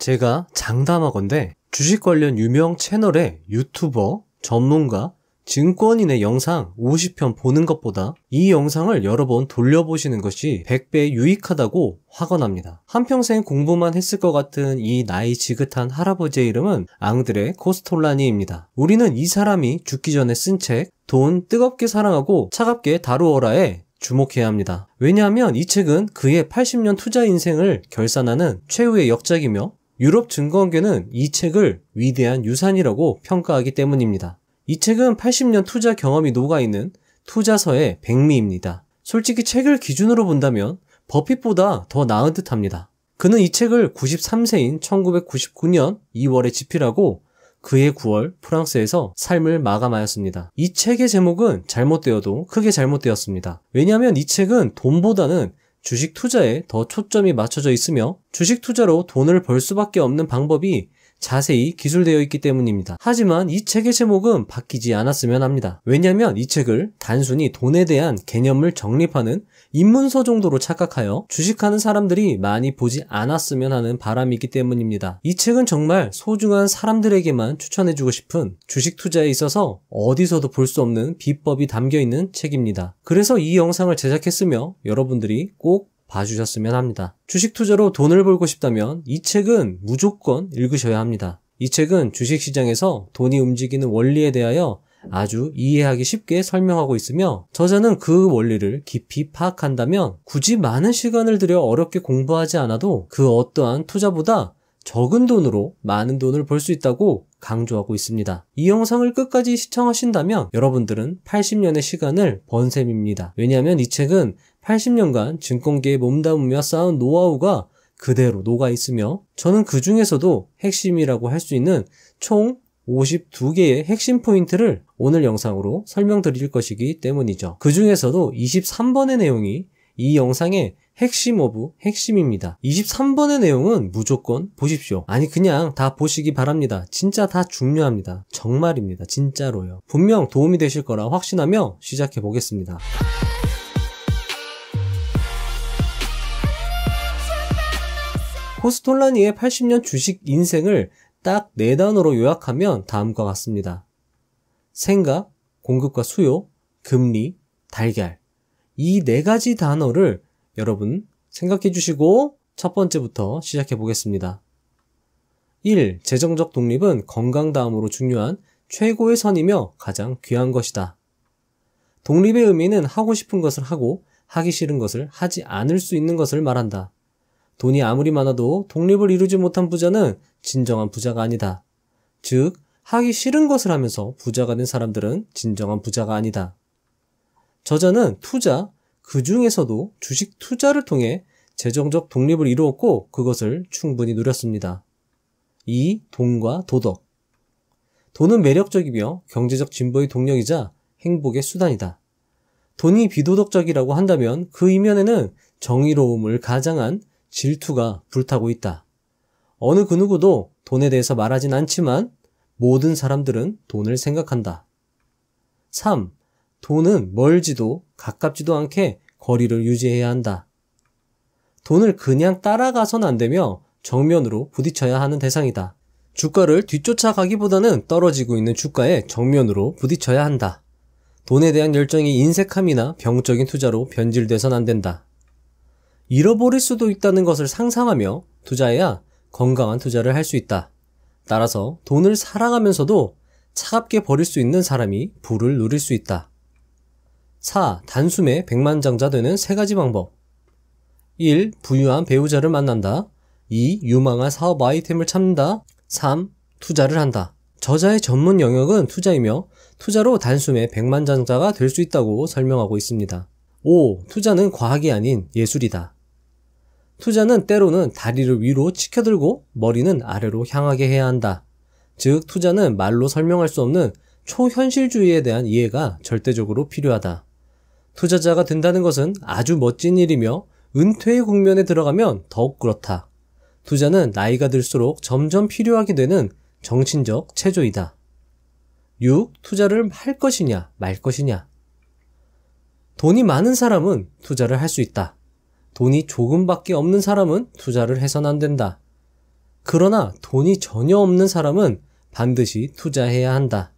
제가 장담하건데 주식 관련 유명 채널의 유튜버, 전문가, 증권인의 영상 50편 보는 것보다 이 영상을 여러 번 돌려보시는 것이 100배 유익하다고 확언합니다. 한평생 공부만 했을 것 같은 이 나이 지긋한 할아버지의 이름은 앙드레 코스톨라니입니다. 우리는 이 사람이 죽기 전에 쓴 책, 돈 뜨겁게 사랑하고 차갑게 다루어라에 주목해야 합니다. 왜냐하면 이 책은 그의 80년 투자 인생을 결산하는 최후의 역작이며 유럽 증권계는 이 책을 위대한 유산이라고 평가하기 때문입니다. 이 책은 80년 투자 경험이 녹아있는 투자서의 백미입니다. 솔직히 책을 기준으로 본다면 버핏보다 더 나은 듯 합니다. 그는 이 책을 93세인 1999년 2월에 집필하고 그해 9월 프랑스에서 삶을 마감하였습니다. 이 책의 제목은 잘못되어도 크게 잘못되었습니다. 왜냐하면 이 책은 돈보다는 주식 투자에 더 초점이 맞춰져 있으며 주식 투자로 돈을 벌 수밖에 없는 방법이 자세히 기술되어 있기 때문입니다. 하지만 이 책의 제목은 바뀌지 않았으면 합니다. 왜냐면 하이 책을 단순히 돈에 대한 개념을 정립하는 입문서 정도로 착각하여 주식하는 사람들이 많이 보지 않았으면 하는 바람이 있기 때문입니다. 이 책은 정말 소중한 사람들에게만 추천해주고 싶은 주식 투자에 있어서 어디서도 볼 수 없는 비법이 담겨있는 책입니다. 그래서 이 영상을 제작했으며 여러분들이 꼭 봐주셨으면 합니다. 주식 투자로 돈을 벌고 싶다면 이 책은 무조건 읽으셔야 합니다. 이 책은 주식시장에서 돈이 움직이는 원리에 대하여 아주 이해하기 쉽게 설명하고 있으며 저자는 그 원리를 깊이 파악한다면 굳이 많은 시간을 들여 어렵게 공부하지 않아도 그 어떠한 투자보다 적은 돈으로 많은 돈을 벌 수 있다고 강조하고 있습니다. 이 영상을 끝까지 시청하신다면 여러분들은 80년의 시간을 번 셈입니다. 왜냐하면 이 책은 80년간 증권계에 몸담으며 쌓은 노하우가 그대로 녹아 있으며 저는 그 중에서도 핵심이라고 할 수 있는 총 52개의 핵심 포인트를 오늘 영상으로 설명드릴 것이기 때문이죠. 그 중에서도 23번의 내용이 이 영상의 핵심 오브 핵심입니다. 23번의 내용은 무조건 보십시오. 아니 그냥 다 보시기 바랍니다. 진짜 다 중요합니다. 정말입니다. 진짜로요. 분명 도움이 되실 거라 확신하며 시작해 보겠습니다. 호스톨라니의 80년 주식 인생을 딱 네 단어로 요약하면 다음과 같습니다. 생각, 공급과 수요, 금리, 달걀. 이 네 가지 단어를 여러분 생각해 주시고 첫 번째부터 시작해 보겠습니다. 1. 재정적 독립은 건강 다음으로 중요한 최고의 선이며 가장 귀한 것이다. 독립의 의미는 하고 싶은 것을 하고 하기 싫은 것을 하지 않을 수 있는 것을 말한다. 돈이 아무리 많아도 독립을 이루지 못한 부자는 진정한 부자가 아니다. 즉, 하기 싫은 것을 하면서 부자가 된 사람들은 진정한 부자가 아니다. 저자는 투자, 그 중에서도 주식 투자를 통해 재정적 독립을 이루었고 그것을 충분히 누렸습니다. 이 돈과 도덕. 돈은 매력적이며 경제적 진보의 동력이자 행복의 수단이다. 돈이 비도덕적이라고 한다면 그 이면에는 정의로움을 가장한 질투가 불타고 있다. 어느 그 누구도 돈에 대해서 말하진 않지만 모든 사람들은 돈을 생각한다. 3. 돈은 멀지도 가깝지도 않게 거리를 유지해야 한다. 돈을 그냥 따라가선 안 되며 정면으로 부딪혀야 하는 대상이다. 주가를 뒤쫓아가기보다는 떨어지고 있는 주가에 정면으로 부딪혀야 한다. 돈에 대한 열정이 인색함이나 병적인 투자로 변질돼선 안 된다. 잃어버릴 수도 있다는 것을 상상하며 투자해야 건강한 투자를 할 수 있다. 따라서 돈을 사랑하면서도 차갑게 버릴 수 있는 사람이 부를 누릴 수 있다. 4. 단숨에 백만장자 되는 세 가지 방법. 1. 부유한 배우자를 만난다. 2. 유망한 사업 아이템을 찾는다. 3. 투자를 한다. 저자의 전문 영역은 투자이며 투자로 단숨에 백만장자가 될 수 있다고 설명하고 있습니다. 5. 투자는 과학이 아닌 예술이다. 투자는 때로는 다리를 위로 치켜들고 머리는 아래로 향하게 해야 한다. 즉, 투자는 말로 설명할 수 없는 초현실주의에 대한 이해가 절대적으로 필요하다. 투자자가 된다는 것은 아주 멋진 일이며 은퇴의 국면에 들어가면 더욱 그렇다. 투자는 나이가 들수록 점점 필요하게 되는 정신적 체조이다. 6. 투자를 할 것이냐, 말 것이냐. 돈이 많은 사람은 투자를 할 수 있다. 돈이 조금밖에 없는 사람은 투자를 해선 안 된다. 그러나 돈이 전혀 없는 사람은 반드시 투자해야 한다.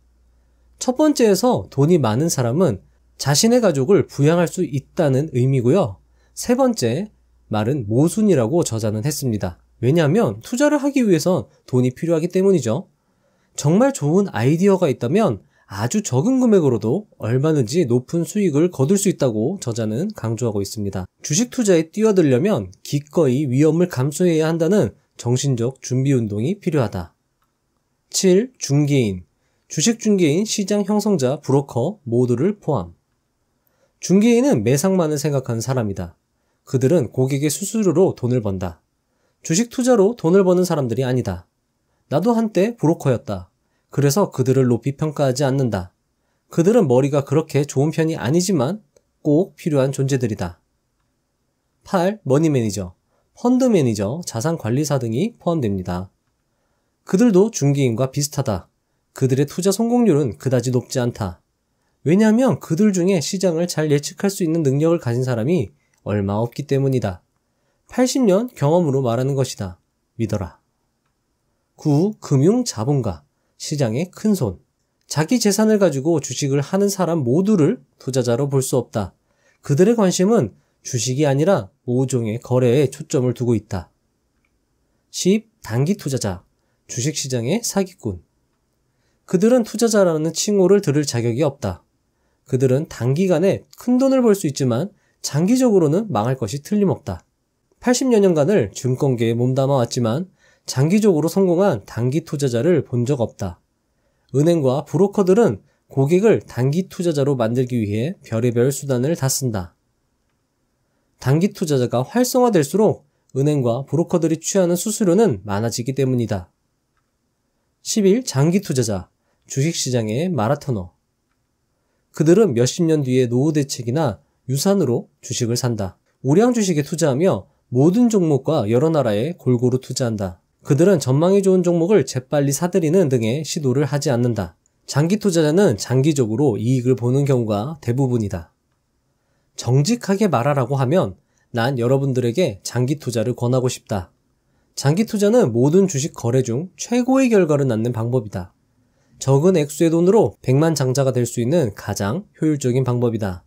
첫 번째에서 돈이 많은 사람은 자신의 가족을 부양할 수 있다는 의미고요. 세 번째 말은 모순이라고 저자는 했습니다. 왜냐하면 투자를 하기 위해선 돈이 필요하기 때문이죠. 정말 좋은 아이디어가 있다면 아주 적은 금액으로도 얼마든지 높은 수익을 거둘 수 있다고 저자는 강조하고 있습니다. 주식 투자에 뛰어들려면 기꺼이 위험을 감수해야 한다는 정신적 준비 운동이 필요하다. 7. 중개인. 주식 중개인, 시장 형성자, 브로커 모두를 포함. 중개인은 매상만을 생각하는 사람이다. 그들은 고객의 수수료로 돈을 번다. 주식 투자로 돈을 버는 사람들이 아니다. 나도 한때 브로커였다. 그래서 그들을 높이 평가하지 않는다. 그들은 머리가 그렇게 좋은 편이 아니지만 꼭 필요한 존재들이다. 8. 머니 매니저, 펀드 매니저, 자산 관리사 등이 포함됩니다. 그들도 중개인과 비슷하다. 그들의 투자 성공률은 그다지 높지 않다. 왜냐하면 그들 중에 시장을 잘 예측할 수 있는 능력을 가진 사람이 얼마 없기 때문이다. 80년 경험으로 말하는 것이다. 믿어라. 9. 금융 자본가. 시장의 큰 손. 자기 재산을 가지고 주식을 하는 사람 모두를 투자자로 볼 수 없다. 그들의 관심은 주식이 아니라 5종의 거래에 초점을 두고 있다. 10. 단기 투자자. 주식시장의 사기꾼. 그들은 투자자라는 칭호를 들을 자격이 없다. 그들은 단기간에 큰 돈을 벌 수 있지만 장기적으로는 망할 것이 틀림없다. 80여 년간을 증권계에 몸담아 왔지만 장기적으로 성공한 단기 투자자를 본 적 없다. 은행과 브로커들은 고객을 단기 투자자로 만들기 위해 별의별 수단을 다 쓴다. 단기 투자자가 활성화될수록 은행과 브로커들이 취하는 수수료는 많아지기 때문이다. 10일 장기 투자자, 주식시장의 마라토너. 그들은 몇십 년 뒤의 노후 대책이나 유산으로 주식을 산다. 우량 주식에 투자하며 모든 종목과 여러 나라에 골고루 투자한다. 그들은 전망이 좋은 종목을 재빨리 사들이는 등의 시도를 하지 않는다. 장기 투자자는 장기적으로 이익을 보는 경우가 대부분이다. 정직하게 말하라고 하면 난 여러분들에게 장기 투자를 권하고 싶다. 장기 투자는 모든 주식 거래 중 최고의 결과를 낳는 방법이다. 적은 액수의 돈으로 100만 장자가 될 수 있는 가장 효율적인 방법이다.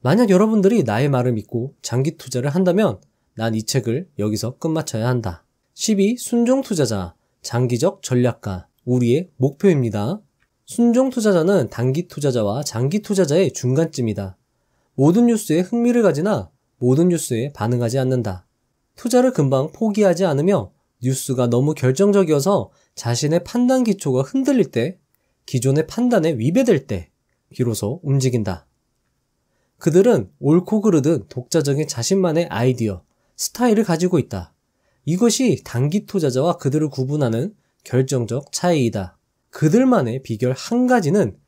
만약 여러분들이 나의 말을 믿고 장기 투자를 한다면 난 이 책을 여기서 끝마쳐야 한다. 12. 순종 투자자, 장기적 전략가, 우리의 목표입니다. 순종 투자자는 단기 투자자와 장기 투자자의 중간쯤이다. 모든 뉴스에 흥미를 가지나 모든 뉴스에 반응하지 않는다. 투자를 금방 포기하지 않으며 뉴스가 너무 결정적이어서 자신의 판단 기초가 흔들릴 때, 기존의 판단에 위배될 때, 비로소 움직인다. 그들은 옳고 그르든 독자적인 자신만의 아이디어, 스타일을 가지고 있다. 이것이 단기 투자자와 그들을 구분하는 결정적 차이이다. 그들만의 비결 한 가지는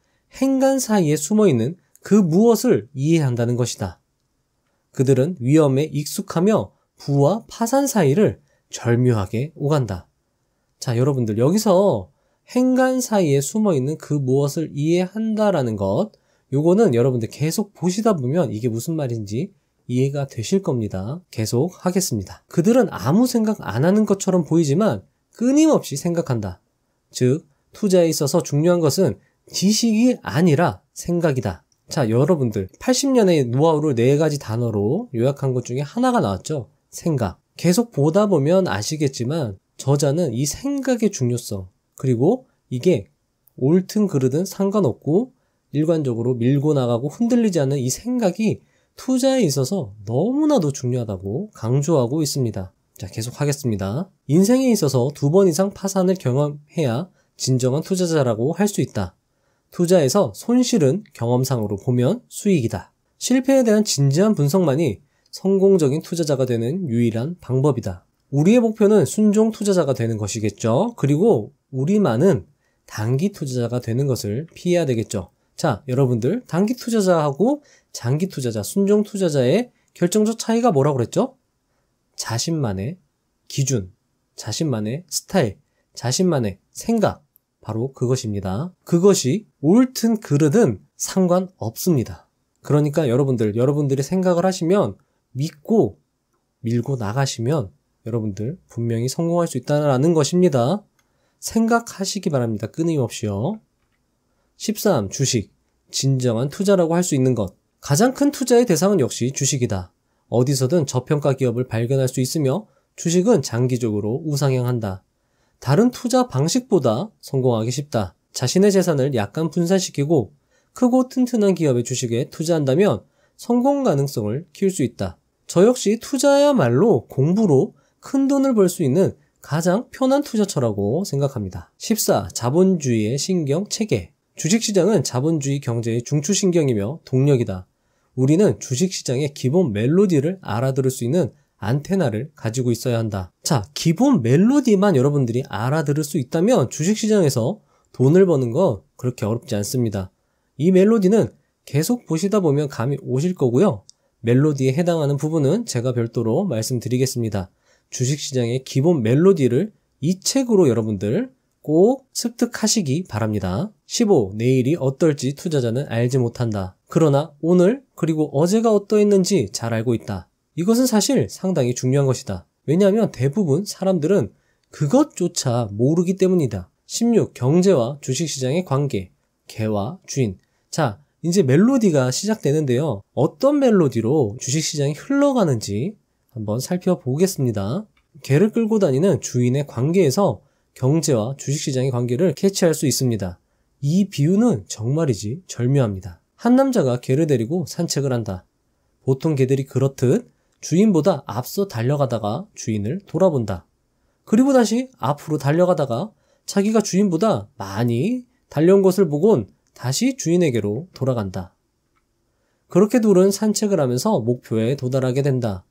행간 사이에 숨어 있는 그 무엇을 이해한다는 것이다. 그들은 위험에 익숙하며 부와 파산 사이를 절묘하게 오간다. 자, 여러분들 여기서 행간 사이에 숨어 있는 그 무엇을 이해한다라는 것 요거는 여러분들 계속 보시다 보면 이게 무슨 말인지 이해가 되실 겁니다. 계속 하겠습니다. 그들은 아무 생각 안 하는 것처럼 보이지만 끊임없이 생각한다. 즉, 투자에 있어서 중요한 것은 지식이 아니라 생각이다. 자, 여러분들 80년의 노하우를 네 가지 단어로 요약한 것 중에 하나가 나왔죠. 생각. 계속 보다 보면 아시겠지만 저자는 이 생각의 중요성 그리고 이게 옳든 그르든 상관없고 일관적으로 밀고 나가고 흔들리지 않는 이 생각이 투자에 있어서 너무나도 중요하다고 강조하고 있습니다. 자, 계속 하겠습니다. 인생에 있어서 두 번 이상 파산을 경험해야 진정한 투자자라고 할 수 있다. 투자에서 손실은 경험상으로 보면 수익이다. 실패에 대한 진지한 분석만이 성공적인 투자자가 되는 유일한 방법이다. 우리의 목표는 순종 투자자가 되는 것이겠죠. 그리고 우리만은 단기 투자자가 되는 것을 피해야 되겠죠. 자, 여러분들, 단기 투자자하고 장기 투자자, 순종 투자자의 결정적 차이가 뭐라고 그랬죠? 자신만의 기준, 자신만의 스타일, 자신만의 생각, 바로 그것입니다. 그것이 옳든 그르든 상관 없습니다. 그러니까 여러분들, 여러분들이 생각을 하시면 믿고 밀고 나가시면 여러분들 분명히 성공할 수 있다는 것입니다. 생각하시기 바랍니다. 끊임없이요. 13. 주식. 진정한 투자라고 할 수 있는 것. 가장 큰 투자의 대상은 역시 주식이다. 어디서든 저평가 기업을 발견할 수 있으며 주식은 장기적으로 우상향한다. 다른 투자 방식보다 성공하기 쉽다. 자신의 재산을 약간 분산시키고 크고 튼튼한 기업의 주식에 투자한다면 성공 가능성을 키울 수 있다. 저 역시 투자야말로 공부로 큰 돈을 벌 수 있는 가장 편한 투자처라고 생각합니다. 14. 자본주의의 신경 체계. 주식시장은 자본주의 경제의 중추신경이며 동력이다. 우리는 주식시장의 기본 멜로디를 알아들을 수 있는 안테나를 가지고 있어야 한다. 자, 기본 멜로디만 여러분들이 알아들을 수 있다면 주식시장에서 돈을 버는 건 그렇게 어렵지 않습니다. 이 멜로디는 계속 보시다 보면 감이 오실 거고요. 멜로디에 해당하는 부분은 제가 별도로 말씀드리겠습니다. 주식시장의 기본 멜로디를 이 책으로 여러분들 꼭 습득하시기 바랍니다. 15. 내일이 어떨지 투자자는 알지 못한다. 그러나 오늘 그리고 어제가 어떠했는지 잘 알고 있다. 이것은 사실 상당히 중요한 것이다. 왜냐하면 대부분 사람들은 그것조차 모르기 때문이다. 16. 경제와 주식시장의 관계. 개와 주인. 자, 이제 멜로디가 시작되는데요. 어떤 멜로디로 주식시장이 흘러가는지 한번 살펴보겠습니다. 개를 끌고 다니는 주인의 관계에서 경제와 주식시장의 관계를 캐치할 수 있습니다. 이 비유는 정말이지 절묘합니다. 한 남자가 개를 데리고 산책을 한다. 보통 개들이 그렇듯 주인보다 앞서 달려가다가 주인을 돌아본다. 그리고 다시 앞으로 달려가다가 자기가 주인보다 많이 달려온 것을 보곤 다시 주인에게로 돌아간다. 그렇게 둘은 산책을 하면서 목표에 도달하게 된다.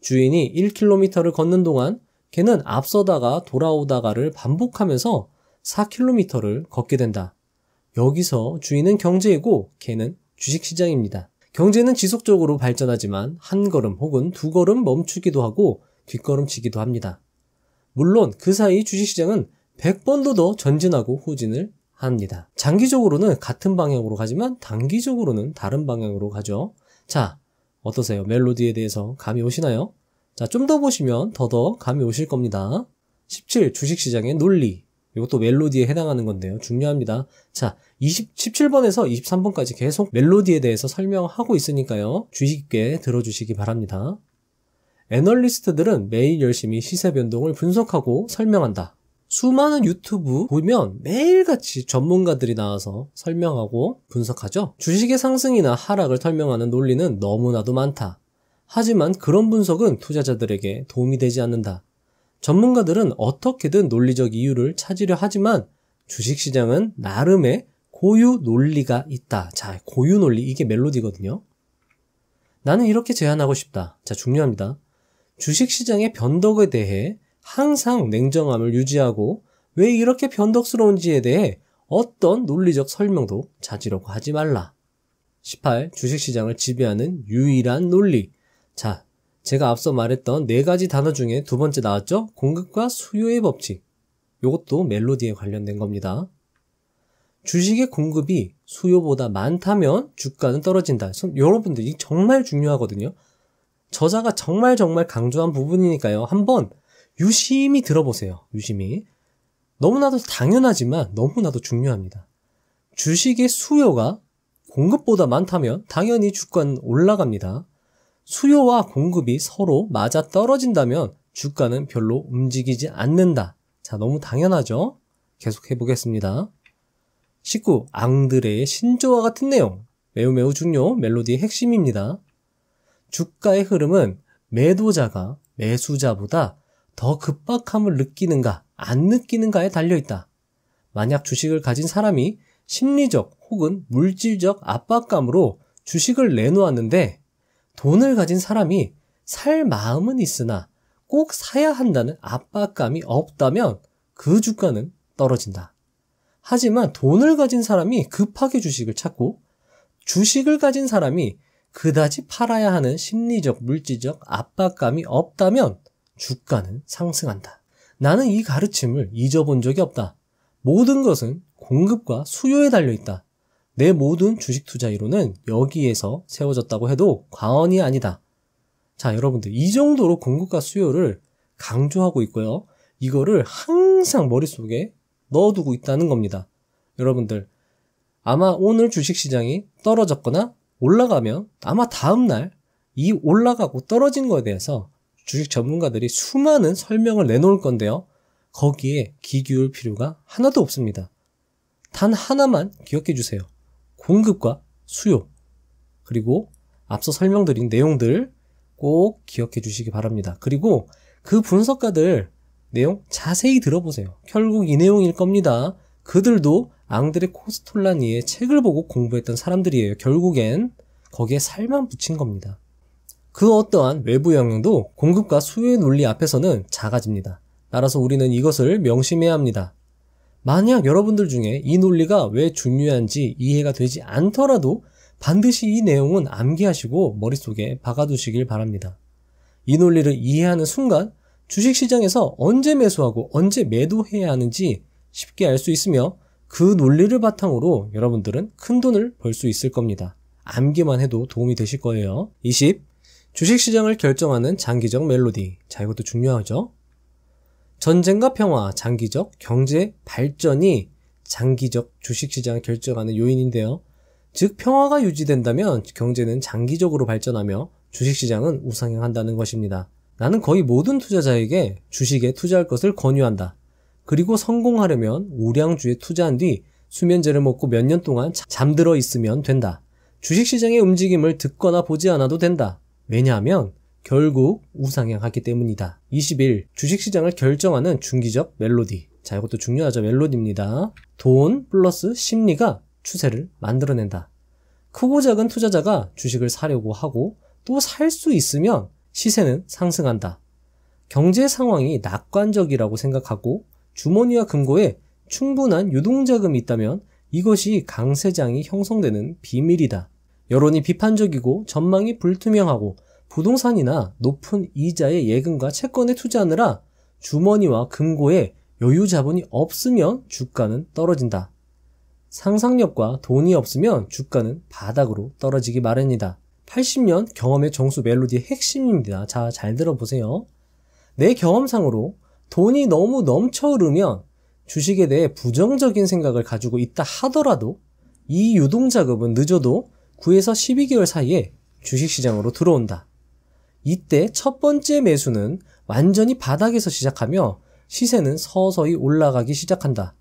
주인이 1km를 걷는 동안 걔는 앞서다가 돌아오다가를 반복하면서 4km를 걷게 된다. 여기서 주인은 경제이고 걔는 주식시장입니다. 경제는 지속적으로 발전하지만 한 걸음 혹은 두 걸음 멈추기도 하고 뒷걸음치기도 합니다. 물론 그 사이 주식시장은 100번도 더 전진하고 후진을 합니다. 장기적으로는 같은 방향으로 가지만 단기적으로는 다른 방향으로 가죠. 자, 어떠세요? 멜로디에 대해서 감이 오시나요? 자, 좀 더 보시면 더더 감이 오실 겁니다. 17. 주식시장의 논리. 이것도 멜로디에 해당하는 건데요. 중요합니다. 자, 20, 17번에서 23번까지 계속 멜로디에 대해서 설명하고 있으니까요. 주의 깊게 들어주시기 바랍니다. 애널리스트들은 매일 열심히 시세 변동을 분석하고 설명한다. 수많은 유튜브 보면 매일같이 전문가들이 나와서 설명하고 분석하죠. 주식의 상승이나 하락을 설명하는 논리는 너무나도 많다. 하지만 그런 분석은 투자자들에게 도움이 되지 않는다. 전문가들은 어떻게든 논리적 이유를 찾으려 하지만 주식시장은 나름의 고유 논리가 있다. 자, 고유 논리. 이게 멜로디거든요. 나는 이렇게 제안하고 싶다. 자, 중요합니다. 주식시장의 변덕에 대해 항상 냉정함을 유지하고 왜 이렇게 변덕스러운지에 대해 어떤 논리적 설명도 찾으려고 하지 말라. 18. 주식시장을 지배하는 유일한 논리. 자, 제가 앞서 말했던 네 가지 단어 중에 두 번째 나왔죠? 공급과 수요의 법칙. 이것도 멜로디에 관련된 겁니다. 주식의 공급이 수요보다 많다면 주가는 떨어진다. 여러분들 이 정말 중요하거든요. 저자가 정말 정말 강조한 부분이니까요. 한번 유심히 들어보세요. 유심히. 너무나도 당연하지만 너무나도 중요합니다. 주식의 수요가 공급보다 많다면 당연히 주가는 올라갑니다. 수요와 공급이 서로 맞아 떨어진다면 주가는 별로 움직이지 않는다. 자, 너무 당연하죠? 계속해 보겠습니다. 19. 앙드레의 신조와 같은 내용. 매우 매우 중요 멜로디의 핵심입니다. 주가의 흐름은 매도자가 매수자보다 더 급박함을 느끼는가 안 느끼는가에 달려있다. 만약 주식을 가진 사람이 심리적 혹은 물질적 압박감으로 주식을 내놓았는데 돈을 가진 사람이 살 마음은 있으나 꼭 사야 한다는 압박감이 없다면 그 주가는 떨어진다. 하지만 돈을 가진 사람이 급하게 주식을 찾고 주식을 가진 사람이 그다지 팔아야 하는 심리적, 물질적 압박감이 없다면 주가는 상승한다. 나는 이 가르침을 잊어본 적이 없다. 모든 것은 공급과 수요에 달려 있다. 내 모든 주식 투자 이론은 여기에서 세워졌다고 해도 과언이 아니다. 자, 여러분들 이 정도로 공급과 수요를 강조하고 있고요. 이거를 항상 머릿속에 넣어두고 있다는 겁니다. 여러분들 아마 오늘 주식시장이 떨어졌거나 올라가면 아마 다음날 이 올라가고 떨어진 거에 대해서 주식 전문가들이 수많은 설명을 내놓을 건데요. 거기에 귀 기울 필요가 하나도 없습니다. 단 하나만 기억해 주세요. 공급과 수요, 그리고 앞서 설명드린 내용들 꼭 기억해 주시기 바랍니다. 그리고 그 분석가들 내용 자세히 들어보세요. 결국 이 내용일 겁니다. 그들도 앙드레 코스톨라니의 책을 보고 공부했던 사람들이에요. 결국엔 거기에 살만 붙인 겁니다. 그 어떠한 외부 영향도 공급과 수요의 논리 앞에서는 작아집니다. 따라서 우리는 이것을 명심해야 합니다. 만약 여러분들 중에 이 논리가 왜 중요한지 이해가 되지 않더라도 반드시 이 내용은 암기하시고 머릿속에 박아두시길 바랍니다. 이 논리를 이해하는 순간 주식시장에서 언제 매수하고 언제 매도해야 하는지 쉽게 알 수 있으며 그 논리를 바탕으로 여러분들은 큰 돈을 벌 수 있을 겁니다. 암기만 해도 도움이 되실 거예요. 20. 주식시장을 결정하는 장기적 멜로디. 자, 이것도 중요하죠? 전쟁과 평화, 장기적 경제 발전이 장기적 주식시장을 결정하는 요인인데요. 즉 평화가 유지된다면 경제는 장기적으로 발전하며 주식시장은 우상향한다는 것입니다. 나는 거의 모든 투자자에게 주식에 투자할 것을 권유한다. 그리고 성공하려면 우량주에 투자한 뒤 수면제를 먹고 몇 년 동안 잠들어 있으면 된다. 주식시장의 움직임을 듣거나 보지 않아도 된다. 왜냐하면 결국 우상향하기 때문이다. 21. 주식시장을 결정하는 중기적 멜로디. 자, 이것도 중요하죠. 멜로디입니다. 돈 플러스 심리가 추세를 만들어낸다. 크고 작은 투자자가 주식을 사려고 하고 또 살 수 있으면 시세는 상승한다. 경제 상황이 낙관적이라고 생각하고 주머니와 금고에 충분한 유동자금이 있다면 이것이 강세장이 형성되는 비밀이다. 여론이 비판적이고 전망이 불투명하고 부동산이나 높은 이자의 예금과 채권에 투자하느라 주머니와 금고에 여유 자본이 없으면 주가는 떨어진다. 상상력과 돈이 없으면 주가는 바닥으로 떨어지기 마련이다. 80년 경험의 정수 멜로디의 핵심입니다. 자, 잘 들어보세요. 내 경험상으로 돈이 너무 넘쳐 흐르면 주식에 대해 부정적인 생각을 가지고 있다 하더라도 이유동작업은 늦어도 9에서 12개월 사이에 주식시장으로 들어온다. 이때 첫 번째 매수는 완전히 바닥에서 시작하며 시세는 서서히 올라가기 시작한다.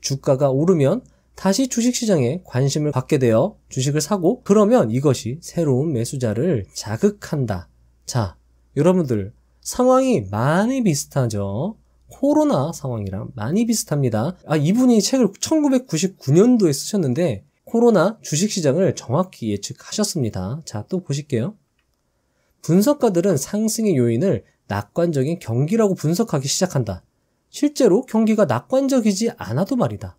주가가 오르면 다시 주식시장에 관심을 갖게 되어 주식을 사고 그러면 이것이 새로운 매수자를 자극한다. 자, 여러분들 상황이 많이 비슷하죠? 코로나 상황이랑 많이 비슷합니다. 아, 이분이 책을 1999년도에 쓰셨는데 코로나 주식시장을 정확히 예측하셨습니다. 자, 또 보실게요. 분석가들은 상승의 요인을 낙관적인 경기라고 분석하기 시작한다. 실제로 경기가 낙관적이지 않아도 말이다.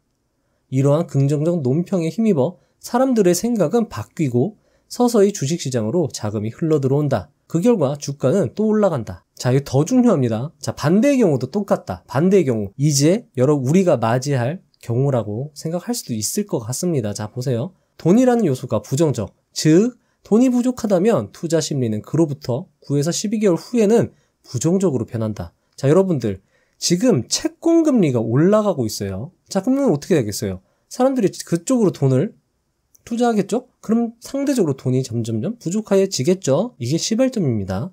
이러한 긍정적 논평에 힘입어 사람들의 생각은 바뀌고 서서히 주식시장으로 자금이 흘러들어온다. 그 결과 주가는 또 올라간다. 자, 이거 더 중요합니다. 자, 반대의 경우도 똑같다. 반대의 경우. 이제 여러분 우리가 맞이할 경우라고 생각할 수도 있을 것 같습니다. 자, 보세요. 돈이라는 요소가 부정적, 즉 돈이 부족하다면 투자 심리는 그로부터 9에서 12개월 후에는 부정적으로 변한다. 자, 여러분들. 지금 채권 금리가 올라가고 있어요. 자, 그러면 어떻게 되겠어요? 사람들이 그쪽으로 돈을 투자하겠죠? 그럼 상대적으로 돈이 점점점 부족해지겠죠? 이게 시발점입니다.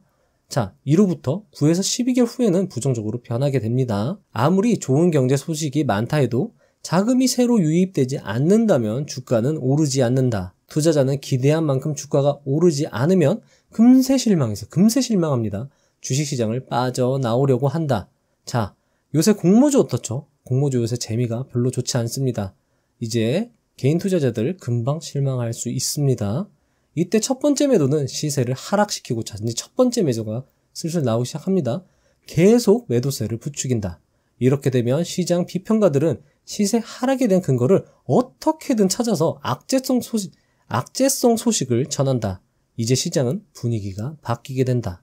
자, 이로부터 9에서 12개월 후에는 부정적으로 변하게 됩니다. 아무리 좋은 경제 소식이 많다 해도 자금이 새로 유입되지 않는다면 주가는 오르지 않는다. 투자자는 기대한 만큼 주가가 오르지 않으면 금세 실망해서 금세 실망합니다. 주식시장을 빠져나오려고 한다. 자, 요새 공모주 어떻죠? 공모주 요새 재미가 별로 좋지 않습니다. 이제 개인 투자자들 금방 실망할 수 있습니다. 이때 첫 번째 매도는 시세를 하락시키고 자신이 첫 번째 매도가 슬슬 나오기 시작합니다. 계속 매도세를 부추긴다. 이렇게 되면 시장 비평가들은 시세 하락에 대한 근거를 어떻게든 찾아서 악재성 소식, 악재성 소식을 전한다. 이제 시장은 분위기가 바뀌게 된다.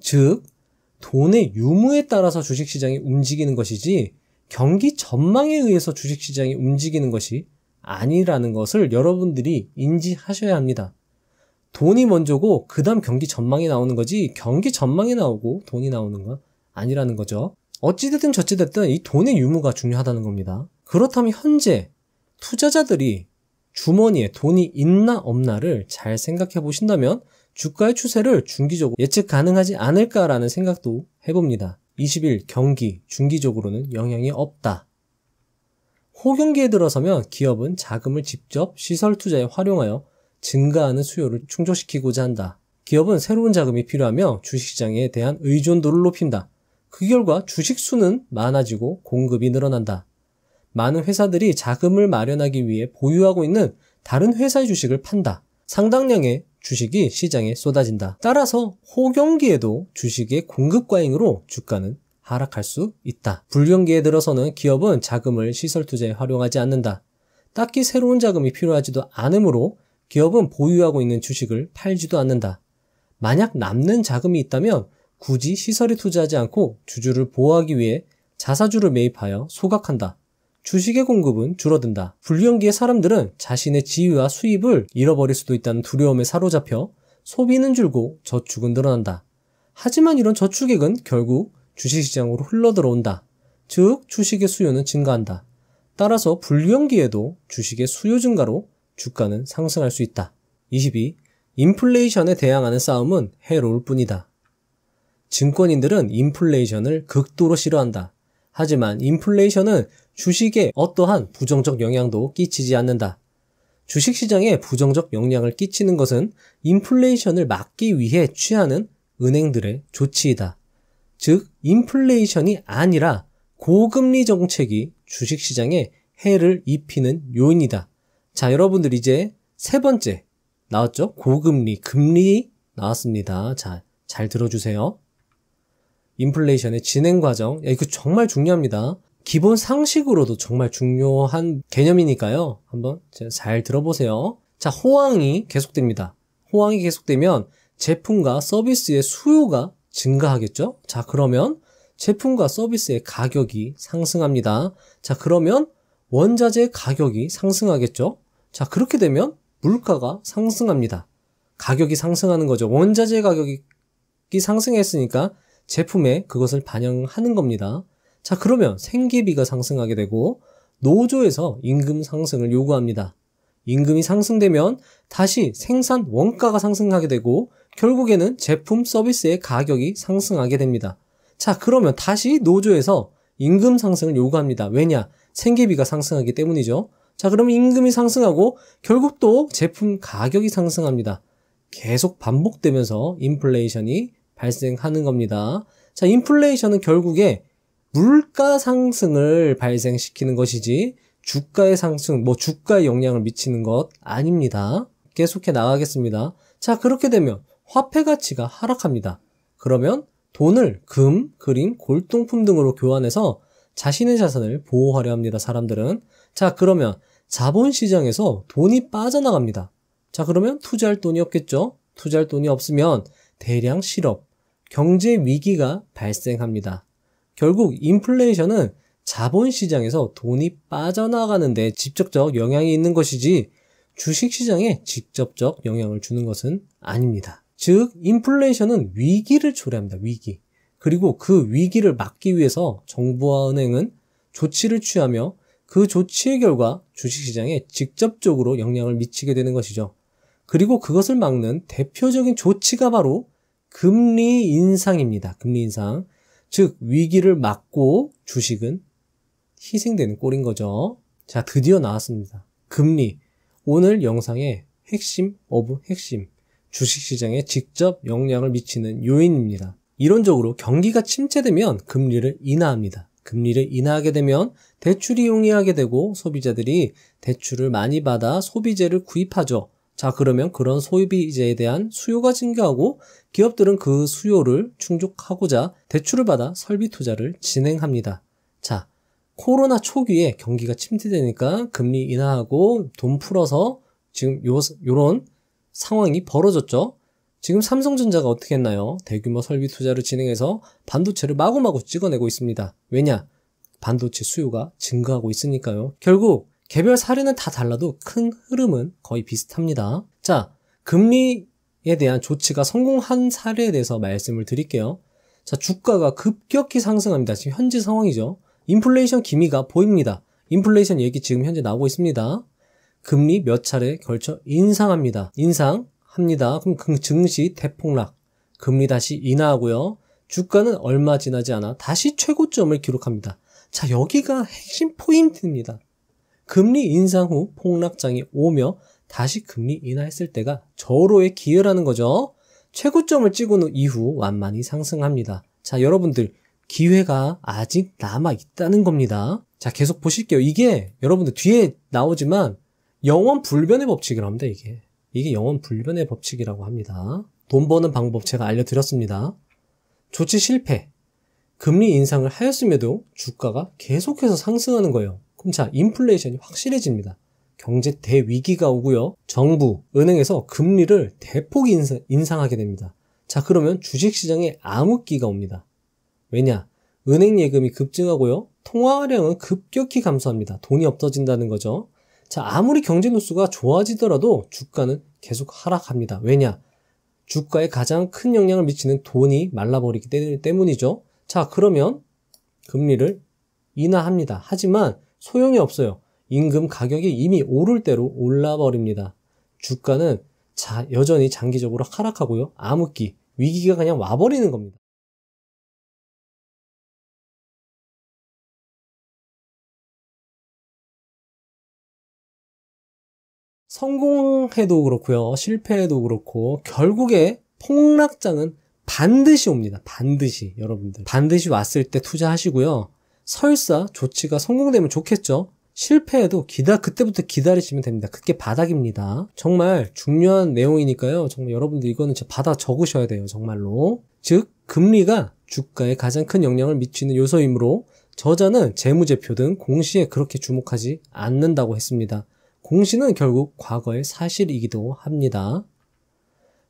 즉, 돈의 유무에 따라서 주식시장이 움직이는 것이지 경기 전망에 의해서 주식시장이 움직이는 것이 아니라는 것을 여러분들이 인지하셔야 합니다. 돈이 먼저고 그 다음 경기 전망이 나오는 거지 경기 전망이 나오고 돈이 나오는 건 아니라는 거죠. 어찌됐든 저찌됐든 이 돈의 유무가 중요하다는 겁니다. 그렇다면 현재 투자자들이 주머니에 돈이 있나 없나를 잘 생각해 보신다면 주가의 추세를 중기적으로 예측 가능하지 않을까라는 생각도 해봅니다. 20일 경기 중기적으로는 영향이 없다. 호경기에 들어서면 기업은 자금을 직접 시설 투자에 활용하여 증가하는 수요를 충족시키고자 한다. 기업은 새로운 자금이 필요하며 주식시장에 대한 의존도를 높인다. 그 결과 주식 수는 많아지고 공급이 늘어난다. 많은 회사들이 자금을 마련하기 위해 보유하고 있는 다른 회사의 주식을 판다. 상당량의 주식이 시장에 쏟아진다. 따라서 호경기에도 주식의 공급 과잉으로 주가는 하락할 수 있다. 불경기에 들어서는 기업은 자금을 시설 투자에 활용하지 않는다. 딱히 새로운 자금이 필요하지도 않으므로 기업은 보유하고 있는 주식을 팔지도 않는다. 만약 남는 자금이 있다면 굳이 시설에 투자하지 않고 주주를 보호하기 위해 자사주를 매입하여 소각한다. 주식의 공급은 줄어든다. 불경기의 사람들은 자신의 지위와 수입을 잃어버릴 수도 있다는 두려움에 사로잡혀 소비는 줄고 저축은 늘어난다. 하지만 이런 저축액은 결국 주식시장으로 흘러들어온다. 즉, 주식의 수요는 증가한다. 따라서 불경기에도 주식의 수요 증가로 주가는 상승할 수 있다. 22. 인플레이션에 대항하는 싸움은 해로울 뿐이다. 증권인들은 인플레이션을 극도로 싫어한다. 하지만 인플레이션은 주식에 어떠한 부정적 영향도 끼치지 않는다. 주식시장에 부정적 영향을 끼치는 것은 인플레이션을 막기 위해 취하는 은행들의 조치이다. 즉, 인플레이션이 아니라 고금리 정책이 주식시장에 해를 입히는 요인이다. 자, 여러분들 이제 세 번째 나왔죠? 고금리, 금리 나왔습니다. 자, 잘 들어주세요. 인플레이션의 진행 과정, 야, 예, 이거 정말 중요합니다. 기본 상식으로도 정말 중요한 개념이니까요. 한번 잘 들어보세요. 자, 호황이 계속됩니다. 호황이 계속되면 제품과 서비스의 수요가 증가하겠죠? 자, 그러면 제품과 서비스의 가격이 상승합니다. 자, 그러면 원자재 가격이 상승하겠죠? 자, 그렇게 되면 물가가 상승합니다. 가격이 상승하는 거죠. 원자재 가격이 상승했으니까 제품에 그것을 반영하는 겁니다. 자, 그러면 생계비가 상승하게 되고 노조에서 임금 상승을 요구합니다. 임금이 상승되면 다시 생산 원가가 상승하게 되고 결국에는 제품 서비스의 가격이 상승하게 됩니다. 자, 그러면 다시 노조에서 임금 상승을 요구합니다. 왜냐? 생계비가 상승하기 때문이죠. 자, 그러면 임금이 상승하고 결국 또 제품 가격이 상승합니다. 계속 반복되면서 인플레이션이 발생하는 겁니다. 자, 인플레이션은 결국에 물가 상승을 발생시키는 것이지 주가의 상승, 뭐 주가에 영향을 미치는 것 아닙니다. 계속해 나가겠습니다. 자, 그렇게 되면 화폐 가치가 하락합니다. 그러면 돈을 금, 그림 골동품 등으로 교환해서 자신의 자산을 보호하려 합니다. 사람들은. 자, 그러면 자본 시장에서 돈이 빠져나갑니다. 자, 그러면 투자할 돈이 없겠죠? 투자할 돈이 없으면 대량 실업, 경제 위기가 발생합니다. 결국 인플레이션은 자본시장에서 돈이 빠져나가는 데 직접적 영향이 있는 것이지 주식시장에 직접적 영향을 주는 것은 아닙니다. 즉, 인플레이션은 위기를 초래합니다. 위기. 그리고 그 위기를 막기 위해서 정부와 은행은 조치를 취하며 그 조치의 결과 주식시장에 직접적으로 영향을 미치게 되는 것이죠. 그리고 그것을 막는 대표적인 조치가 바로 금리 인상입니다. 금리 인상. 즉, 위기를 막고 주식은 희생되는 꼴인 거죠. 자, 드디어 나왔습니다. 금리. 오늘 영상의 핵심 오브 핵심. 주식시장에 직접 영향을 미치는 요인입니다. 이론적으로 경기가 침체되면 금리를 인하합니다. 금리를 인하하게 되면 대출이 용이하게 되고 소비자들이 대출을 많이 받아 소비재를 구입하죠. 자, 그러면 그런 소비재에 대한 수요가 증가하고 기업들은 그 수요를 충족하고자 대출을 받아 설비 투자를 진행합니다. 자, 코로나 초기에 경기가 침체되니까 금리 인하하고 돈 풀어서 지금 요, 요런 상황이 벌어졌죠. 지금 삼성전자가 어떻게 했나요? 대규모 설비 투자를 진행해서 반도체를 마구마구 찍어내고 있습니다. 왜냐? 반도체 수요가 증가하고 있으니까요. 결국 개별 사례는 다 달라도 큰 흐름은 거의 비슷합니다. 자, 금리에 대한 조치가 성공한 사례에 대해서 말씀을 드릴게요. 자, 주가가 급격히 상승합니다. 지금 현재 상황이죠. 인플레이션 기미가 보입니다. 인플레이션 얘기 지금 현재 나오고 있습니다. 금리 몇 차례 걸쳐 인상합니다. 인상합니다. 그럼 그 증시 대폭락. 금리 다시 인하하고요. 주가는 얼마 지나지 않아 다시 최고점을 기록합니다. 자, 여기가 핵심 포인트입니다. 금리 인상 후 폭락장이 오며 다시 금리 인하했을 때가 저로의 기회라는 거죠. 최고점을 찍은 이후 완만히 상승합니다. 자, 여러분들 기회가 아직 남아 있다는 겁니다. 자, 계속 보실게요. 이게 여러분들 뒤에 나오지만 영원 불변의 법칙이라고 합니다, 이게. 이게 영원 불변의 법칙이라고 합니다. 돈 버는 방법 제가 알려드렸습니다. 조치 실패. 금리 인상을 하였음에도 주가가 계속해서 상승하는 거예요. 그럼 자, 인플레이션이 확실해집니다. 경제 대위기가 오고요. 정부, 은행에서 금리를 대폭 인상, 인상하게 됩니다. 자, 그러면 주식시장에 암흑기가 옵니다. 왜냐? 은행 예금이 급증하고요. 통화량은 급격히 감소합니다. 돈이 없어진다는 거죠. 자, 아무리 경제 뉴스가 좋아지더라도 주가는 계속 하락합니다. 왜냐? 주가에 가장 큰 영향을 미치는 돈이 말라버리기 때문이죠. 자, 그러면 금리를 인하합니다. 하지만 소용이 없어요. 임금 가격이 이미 오를 대로 올라버립니다. 주가는 자, 여전히 장기적으로 하락하고요. 암흑기, 위기가 그냥 와버리는 겁니다. 성공해도 그렇고요. 실패해도 그렇고 결국에 폭락장은 반드시 옵니다. 반드시 여러분들 반드시 왔을 때 투자하시고요. 설사 조치가 성공되면 좋겠죠. 실패해도 기다 그때부터 기다리시면 됩니다. 그게 바닥입니다. 정말 중요한 내용이니까요. 정말 여러분들 이거는 제 받아 적으셔야 돼요. 정말로. 즉 금리가 주가에 가장 큰 영향을 미치는 요소이므로 저자는 재무제표 등 공시에 그렇게 주목하지 않는다고 했습니다. 공시는 결국 과거의 사실이기도 합니다.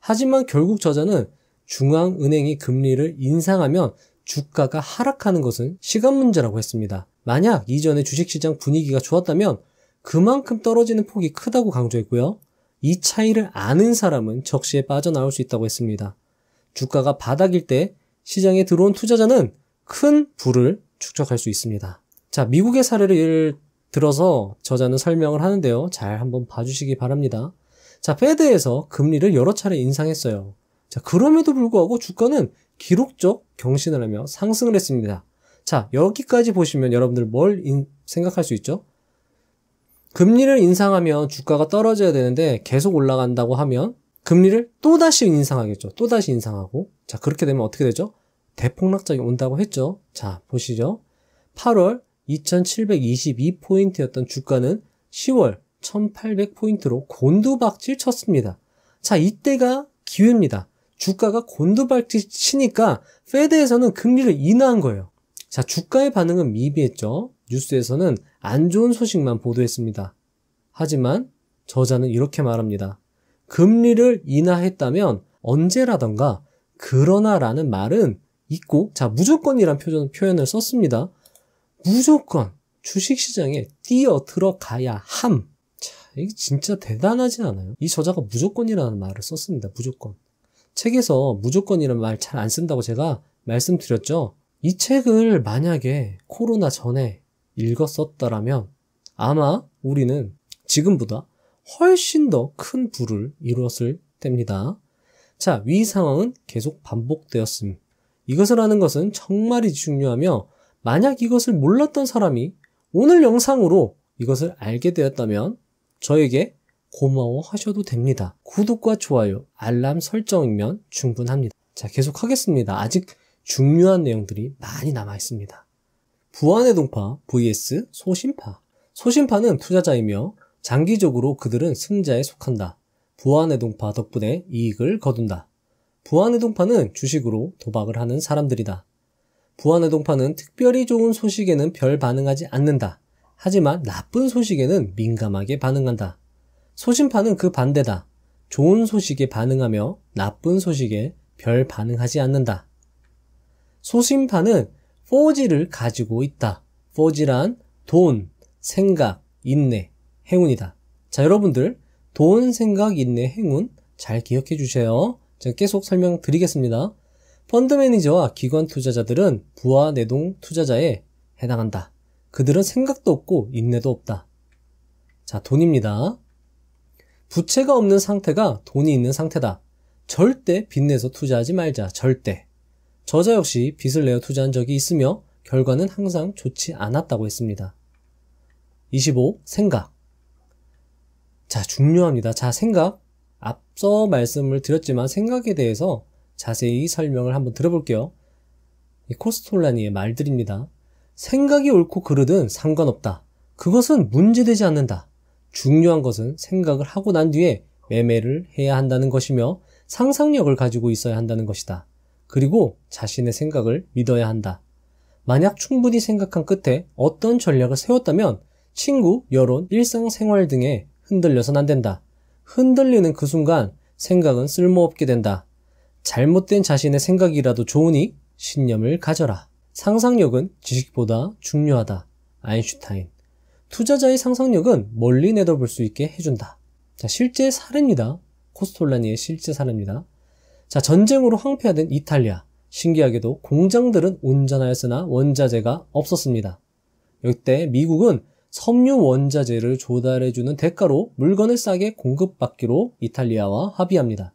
하지만 결국 저자는 중앙은행이 금리를 인상하면 주가가 하락하는 것은 시간 문제라고 했습니다. 만약 이전에 주식시장 분위기가 좋았다면 그만큼 떨어지는 폭이 크다고 강조했고요. 이 차이를 아는 사람은 적시에 빠져나올 수 있다고 했습니다. 주가가 바닥일 때 시장에 들어온 투자자는 큰 부를 축적할 수 있습니다. 자, 미국의 사례를 들어서 저자는 설명을 하는데요. 잘 한번 봐주시기 바랍니다. 자, 페드에서 금리를 여러 차례 인상했어요. 자, 그럼에도 불구하고 주가는 기록적 경신을 하며 상승을 했습니다. 자, 여기까지 보시면 여러분들 뭘 인, 생각할 수 있죠? 금리를 인상하면 주가가 떨어져야 되는데 계속 올라간다고 하면 금리를 또다시 인상하겠죠. 또다시 인상하고. 자, 그렇게 되면 어떻게 되죠? 대폭락작이 온다고 했죠. 자, 보시죠. 8월 2722포인트였던 주가는 10월 1800포인트로 곤두박질 쳤습니다. 자, 이때가 기회입니다. 주가가 곤두박질 치니까 페드에서는 금리를 인하한 거예요. 자, 주가의 반응은 미비했죠. 뉴스에서는 안 좋은 소식만 보도했습니다. 하지만 저자는 이렇게 말합니다. 금리를 인하했다면 언제라던가 그러나라는 말은 있고 자 무조건이란 표현, 표현을 썼습니다. 무조건 주식시장에 뛰어 들어가야 함. 자, 이게 진짜 대단하지 않아요? 이 저자가 무조건이라는 말을 썼습니다. 무조건. 책에서 무조건이라는 말잘 안 쓴다고 제가 말씀드렸죠. 이 책을 만약에 코로나 전에 읽었었다라면 아마 우리는 지금보다 훨씬 더 큰 부를 이루었을 때입니다. 자, 위 상황은 계속 반복되었음. 이것을 하는 것은 정말이 중요하며 만약 이것을 몰랐던 사람이 오늘 영상으로 이것을 알게 되었다면 저에게 고마워하셔도 됩니다. 구독과 좋아요, 알람 설정이면 충분합니다. 자, 계속하겠습니다. 아직 중요한 내용들이 많이 남아 있습니다. 부안의 동파 vs 소심파소심파는 투자자이며 장기적으로 그들은 승자에 속한다. 부안의 동파 덕분에 이익을 거둔다. 부안의 동파는 주식으로 도박을 하는 사람들이다. 부안의 동파는 특별히 좋은 소식에는 별 반응하지 않는다. 하지만 나쁜 소식에는 민감하게 반응한다. 소심파는 그 반대다. 좋은 소식에 반응하며 나쁜 소식에 별 반응하지 않는다. 소심파는 4G를 가지고 있다. 4G란 돈, 생각, 인내, 행운이다. 자, 여러분들 돈, 생각, 인내, 행운 잘 기억해 주세요. 제가 계속 설명드리겠습니다. 펀드 매니저와 기관 투자자들은 부하 내동 투자자에 해당한다. 그들은 생각도 없고 인내도 없다. 자, 돈입니다. 부채가 없는 상태가 돈이 있는 상태다. 절대 빚내서 투자하지 말자. 절대. 저자 역시 빚을 내어 투자한 적이 있으며 결과는 항상 좋지 않았다고 했습니다. 25. 생각. 자, 중요합니다. 자, 생각. 앞서 말씀을 드렸지만 생각에 대해서 자세히 설명을 한번 들어볼게요. 코스톨라니의 말들입니다. 생각이 옳고 그르든 상관없다. 그것은 문제되지 않는다. 중요한 것은 생각을 하고 난 뒤에 매매를 해야 한다는 것이며 상상력을 가지고 있어야 한다는 것이다. 그리고 자신의 생각을 믿어야 한다. 만약 충분히 생각한 끝에 어떤 전략을 세웠다면 친구, 여론, 일상생활 등에 흔들려선 안 된다. 흔들리는 그 순간 생각은 쓸모없게 된다. 잘못된 자신의 생각이라도 좋으니 신념을 가져라. 상상력은 지식보다 중요하다. 아인슈타인. 투자자의 상상력은 멀리 내다볼 수 있게 해준다. 자, 실제 사례입니다. 코스톨라니의 실제 사례입니다. 자, 전쟁으로 황폐화된 이탈리아. 신기하게도 공장들은 운전하였으나 원자재가 없었습니다. 이때 미국은 섬유 원자재를 조달해주는 대가로 물건을 싸게 공급받기로 이탈리아와 합의합니다.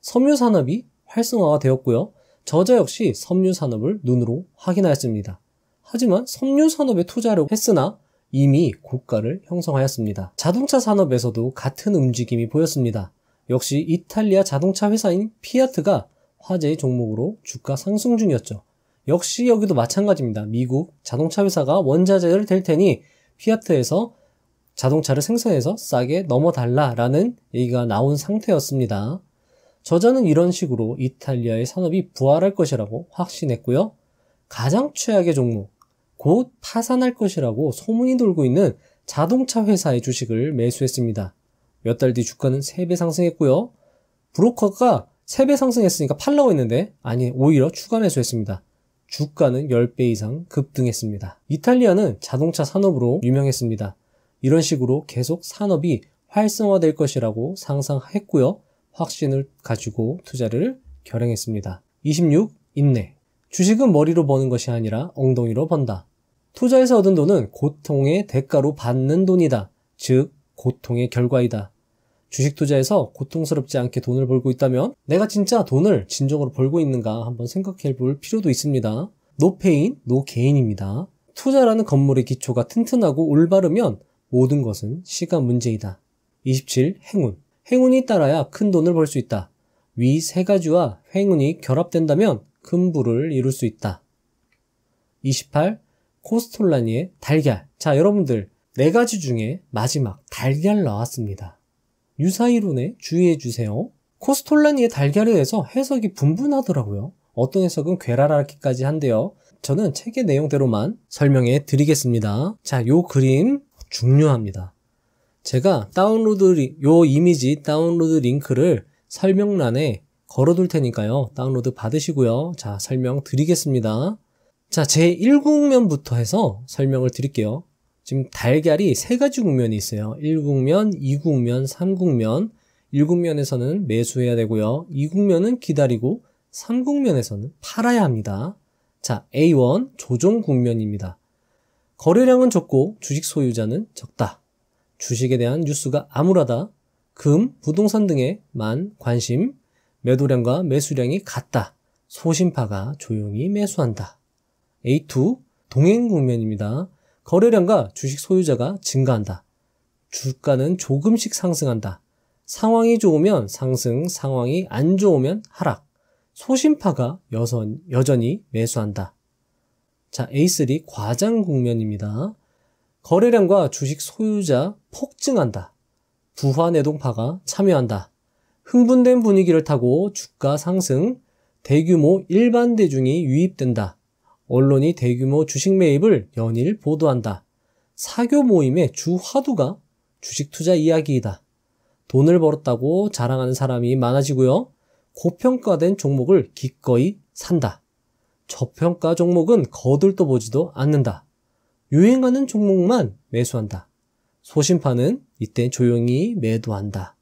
섬유 산업이 활성화가 되었고요. 저자 역시 섬유 산업을 눈으로 확인하였습니다. 하지만 섬유 산업에 투자를 했으나 이미 고가를 형성하였습니다. 자동차 산업에서도 같은 움직임이 보였습니다. 역시 이탈리아 자동차 회사인 피아트가 화제의 종목으로 주가 상승 중이었죠. 역시 여기도 마찬가지입니다. 미국 자동차 회사가 원자재를 댈 테니 피아트에서 자동차를 생산해서 싸게 넘어달라라는 얘기가 나온 상태였습니다. 저자는 이런 식으로 이탈리아의 산업이 부활할 것이라고 확신했고요. 가장 최악의 종목, 곧 파산할 것이라고 소문이 돌고 있는 자동차 회사의 주식을 매수했습니다. 몇 달 뒤 주가는 3배 상승했고요. 브로커가 3배 상승했으니까 팔라고 했는데 아니 오히려 추가 매수했습니다. 주가는 10배 이상 급등했습니다. 이탈리아는 자동차 산업으로 유명했습니다. 이런 식으로 계속 산업이 활성화될 것이라고 상상했고요. 확신을 가지고 투자를 결행했습니다. 26. 인내. 주식은 머리로 버는 것이 아니라 엉덩이로 번다. 투자에서 얻은 돈은 고통의 대가로 받는 돈이다. 즉, 고통의 결과이다. 주식 투자에서 고통스럽지 않게 돈을 벌고 있다면 내가 진짜 돈을 진정으로 벌고 있는가 한번 생각해 볼 필요도 있습니다. 노페인, 노게인입니다. 투자라는 건물의 기초가 튼튼하고 올바르면 모든 것은 시간 문제이다. 27. 행운. 행운이 따라야 큰 돈을 벌 수 있다. 위 세 가지와 행운이 결합된다면 금 부를 이룰 수 있다. 28. 코스톨라니의 달걀. 자, 여러분들 네 가지 중에 마지막 달걀 나왔습니다. 유사이론에 주의해 주세요. 코스톨라니의 달걀에 대해서 해석이 분분하더라고요. 어떤 해석은 괴랄하기까지 한데요. 저는 책의 내용대로만 설명해 드리겠습니다. 자, 요 그림 중요합니다. 제가 다운로드 리, 요 이미지 다운로드 링크를 설명란에 걸어둘 테니까요. 다운로드 받으시고요. 자, 설명 드리겠습니다. 자, 제 1국면부터 해서 설명을 드릴게요. 지금 달걀이 세 가지 국면이 있어요. 1국면, 2국면, 3국면. 1국면에서는 매수해야 되고요. 2국면은 기다리고 3국면에서는 팔아야 합니다. 자, A1 조정 국면입니다. 거래량은 적고 주식 소유자는 적다. 주식에 대한 뉴스가 암울하다. 금, 부동산 등에만 관심. 매도량과 매수량이 같다. 소심파가 조용히 매수한다. A2 동행 국면입니다. 거래량과 주식 소유자가 증가한다. 주가는 조금씩 상승한다. 상황이 좋으면 상승, 상황이 안 좋으면 하락. 소심파가 여선, 여전히 매수한다. 자, A3 과장 국면입니다. 거래량과 주식 소유자 폭증한다. 부화 내동파가 참여한다. 흥분된 분위기를 타고 주가 상승, 대규모 일반 대중이 유입된다. 언론이 대규모 주식 매입을 연일 보도한다. 사교 모임의 주 화두가 주식 투자 이야기이다. 돈을 벌었다고 자랑하는 사람이 많아지고요. 고평가된 종목을 기꺼이 산다. 저평가 종목은 거들떠 보지도 않는다. 유행하는 종목만 매수한다. 소심파는 이때 조용히 매도한다.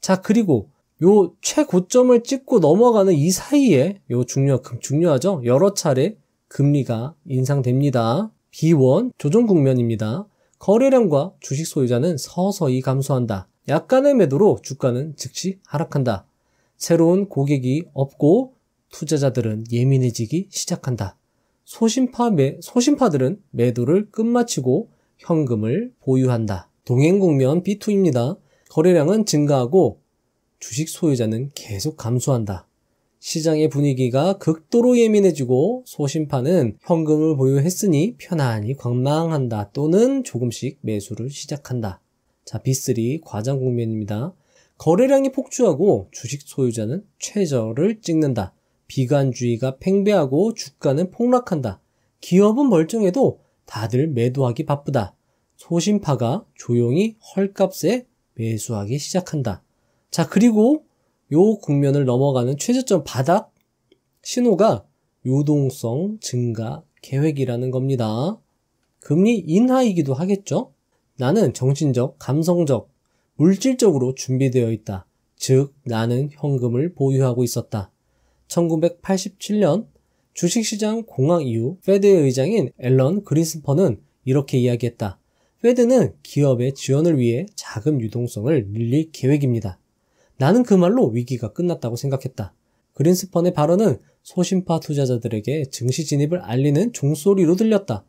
자, 그리고 요 최고점을 찍고 넘어가는 이 사이에 요 중요, 중요하죠? 여러 차례 금리가 인상됩니다. B1 조정 국면입니다. 거래량과 주식 소유자는 서서히 감소한다. 약간의 매도로 주가는 즉시 하락한다. 새로운 고객이 없고 투자자들은 예민해지기 시작한다. 소심파 매, 소심파들은 매도를 끝마치고 현금을 보유한다. 동행 국면 B2입니다. 거래량은 증가하고 주식 소유자는 계속 감소한다. 시장의 분위기가 극도로 예민해지고 소심파는 현금을 보유했으니 편안히 관망한다 또는 조금씩 매수를 시작한다. 자, B3 과장 국면입니다. 거래량이 폭주하고 주식 소유자는 최저를 찍는다. 비관주의가 팽배하고 주가는 폭락한다. 기업은 멀쩡해도 다들 매도하기 바쁘다. 소심파가 조용히 헐값에 매수하기 시작한다. 자, 그리고 요 국면을 넘어가는 최저점 바닥 신호가 유동성 증가 계획이라는 겁니다. 금리 인하이기도 하겠죠? 나는 정신적, 감성적, 물질적으로 준비되어 있다. 즉, 나는 현금을 보유하고 있었다. 1987년 주식시장 공황 이후 페드의 의장인 앨런 그리스퍼는 이렇게 이야기했다. 페드는 기업의 지원을 위해 자금 유동성을 늘릴 계획입니다. 나는 그말로 위기가 끝났다고 생각했다. 그린스펀의 발언은 소심파 투자자들에게 증시 진입을 알리는 종소리로 들렸다.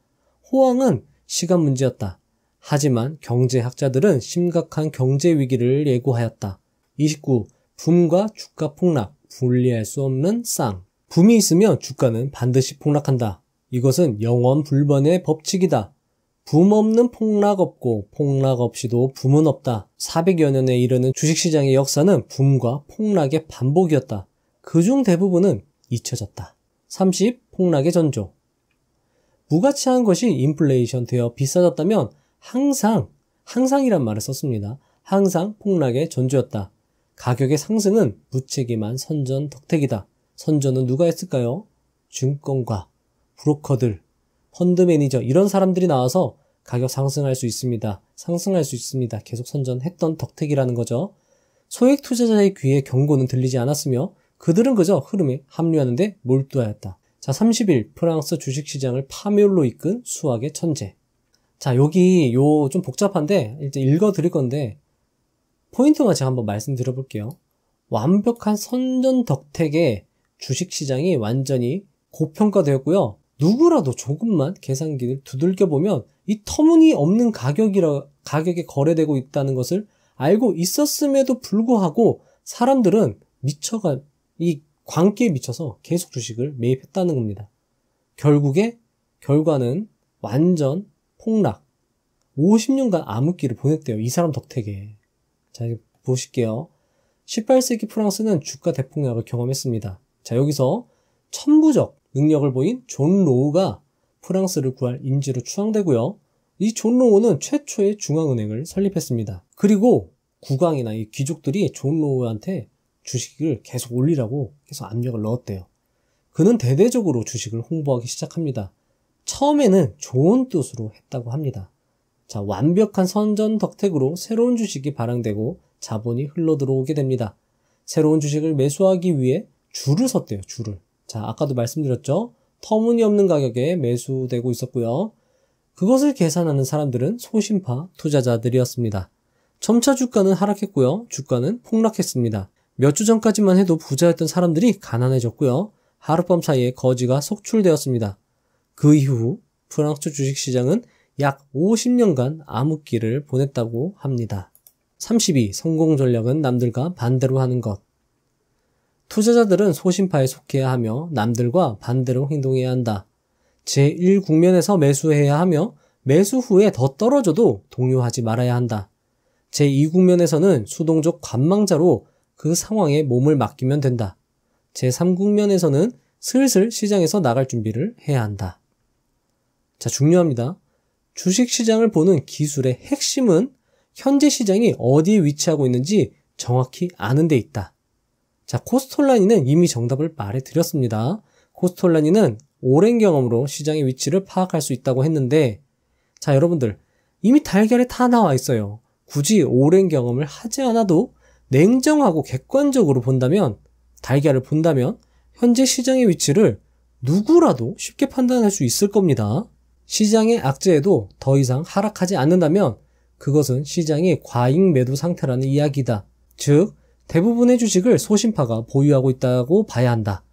호황은 시간 문제였다. 하지만 경제학자들은 심각한 경제 위기를 예고하였다. 29. 붐과 주가 폭락, 분리할 수 없는 쌍. 붐이 있으면 주가는 반드시 폭락한다. 이것은 영원 불변의 법칙이다. 붐 없는 폭락 없고 폭락 없이도 붐은 없다. 400여 년에 이르는 주식시장의 역사는 붐과 폭락의 반복이었다. 그 중 대부분은 잊혀졌다. 30. 폭락의 전조. 무가치한 것이 인플레이션 되어 비싸졌다면 항상, 항상이란 말을 썼습니다. 항상 폭락의 전조였다. 가격의 상승은 무책임한 선전 덕택이다. 선전은 누가 했을까요? 증권과 브로커들. 펀드 매니저 이런 사람들이 나와서 가격 상승할 수 있습니다. 상승할 수 있습니다. 계속 선전했던 덕택이라는 거죠. 소액 투자자의 귀에 경고는 들리지 않았으며 그들은 그저 흐름에 합류하는데 몰두하였다. 자, 30일 프랑스 주식시장을 파멸로 이끈 수학의 천재. 자, 여기 요 좀 복잡한데 일단 읽어 드릴 건데 포인트만 제가 한번 말씀드려 볼게요. 완벽한 선전 덕택에 주식시장이 완전히 고평가되었고요. 누구라도 조금만 계산기를 두들겨 보면 이 터무니없는 가격이라 가격에 거래되고 있다는 것을 알고 있었음에도 불구하고 사람들은 미쳐간 이 광기에 미쳐서 계속 주식을 매입했다는 겁니다. 결국에 결과는 완전 폭락. 50년간 암흑기를 보냈대요. 이 사람 덕택에. 자, 보실게요. 18세기 프랑스는 주가 대폭락을 경험했습니다. 자, 여기서 천부적 능력을 보인 존 로우가 프랑스를 구할 인재로 추앙되고요. 이 존 로우는 최초의 중앙은행을 설립했습니다. 그리고 국왕이나 이 귀족들이 존 로우한테 주식을 계속 올리라고 계속 압력을 넣었대요. 그는 대대적으로 주식을 홍보하기 시작합니다. 처음에는 좋은 뜻으로 했다고 합니다. 자, 완벽한 선전 덕택으로 새로운 주식이 발행되고 자본이 흘러 들어오게 됩니다. 새로운 주식을 매수하기 위해 줄을 섰대요, 줄을. 자, 아까도 말씀드렸죠. 터무니없는 가격에 매수되고 있었고요. 그것을 계산하는 사람들은 소심파 투자자들이었습니다. 점차 주가는 하락했고요. 주가는 폭락했습니다. 몇 주 전까지만 해도 부자였던 사람들이 가난해졌고요. 하룻밤 사이에 거지가 속출되었습니다. 그 이후 프랑스 주식시장은 약 50년간 암흑기를 보냈다고 합니다. 32. 성공 전략은 남들과 반대로 하는 것. 투자자들은 소신파에 속해야 하며 남들과 반대로 행동해야 한다. 제1국면에서 매수해야 하며 매수 후에 더 떨어져도 동요하지 말아야 한다. 제2국면에서는 수동적 관망자로 그 상황에 몸을 맡기면 된다. 제3국면에서는 슬슬 시장에서 나갈 준비를 해야 한다. 자, 중요합니다. 주식 시장을 보는 기술의 핵심은 현재 시장이 어디에 위치하고 있는지 정확히 아는 데 있다. 자, 코스톨라니는 이미 정답을 말해드렸습니다. 코스톨라니는 오랜 경험으로 시장의 위치를 파악할 수 있다고 했는데, 자, 여러분들, 이미 달걀에 다 나와 있어요. 굳이 오랜 경험을 하지 않아도 냉정하고 객관적으로 본다면, 달걀을 본다면, 현재 시장의 위치를 누구라도 쉽게 판단할 수 있을 겁니다. 시장의 악재에도 더 이상 하락하지 않는다면, 그것은 시장이 과잉 매도 상태라는 이야기다. 즉, 대부분의 주식을 소신파가 보유하고 있다고 봐야 한다.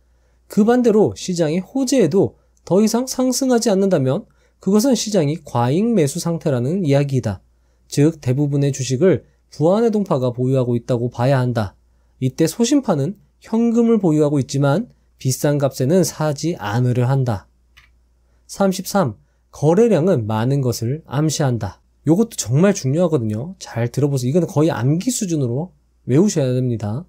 그 반대로 시장이 호재에도 더 이상 상승하지 않는다면 그것은 시장이 과잉 매수 상태라는 이야기이다. 즉 대부분의 주식을 부안의 동파가 보유하고 있다고 봐야 한다. 이때 소신파는 현금을 보유하고 있지만 비싼 값에는 사지 않으려 한다. 33. 거래량은 많은 것을 암시한다. 요것도 정말 중요하거든요. 잘 들어보세요. 이건 거의 암기 수준으로 외우셔야 됩니다.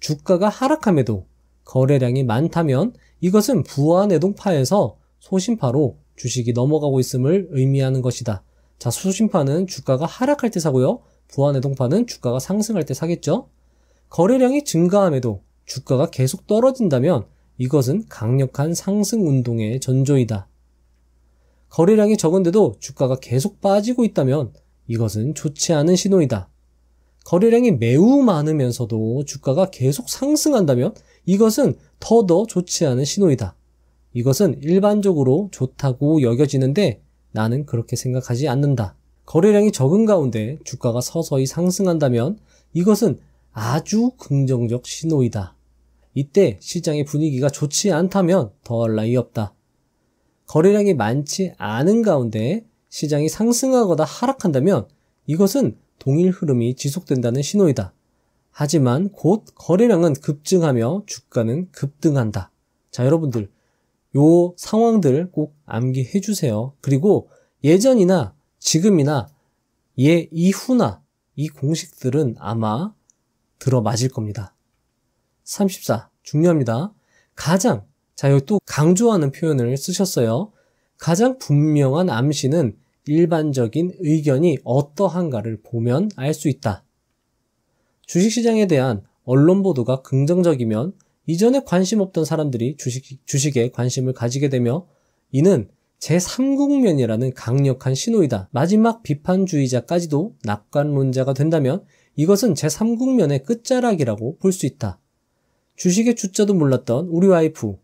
주가가 하락함에도 거래량이 많다면 이것은 부안내동파에서 소신파로 주식이 넘어가고 있음을 의미하는 것이다. 자, 소신파는 주가가 하락할 때 사고요. 부안내동파는 주가가 상승할 때 사겠죠. 거래량이 증가함에도 주가가 계속 떨어진다면 이것은 강력한 상승 운동의 전조이다. 거래량이 적은데도 주가가 계속 빠지고 있다면 이것은 좋지 않은 신호이다. 거래량이 매우 많으면서도 주가가 계속 상승한다면 이것은 더더 좋지 않은 신호이다. 이것은 일반적으로 좋다고 여겨지는데 나는 그렇게 생각하지 않는다. 거래량이 적은 가운데 주가가 서서히 상승한다면 이것은 아주 긍정적 신호이다. 이때 시장의 분위기가 좋지 않다면 더할 나위 없다. 거래량이 많지 않은 가운데 시장이 상승하거나 하락한다면 이것은 동일 흐름이 지속된다는 신호이다. 하지만 곧 거래량은 급증하며 주가는 급등한다. 자, 여러분들 요 상황들 꼭 암기해 주세요. 그리고 예전이나 지금이나 예 이후나 이 공식들은 아마 들어맞을 겁니다. 34. 중요합니다. 가장 자, 여기 또 강조하는 표현을 쓰셨어요. 가장 분명한 암시는 일반적인 의견이 어떠한가를 보면 알 수 있다. 주식시장에 대한 언론 보도가 긍정적이면 이전에 관심 없던 사람들이 주식, 주식에 관심을 가지게 되며 이는 제3국면이라는 강력한 신호이다. 마지막 비판주의자까지도 낙관론자가 된다면 이것은 제3국면의 끝자락이라고 볼 수 있다. 주식의 주자도 몰랐던 우리 와이프.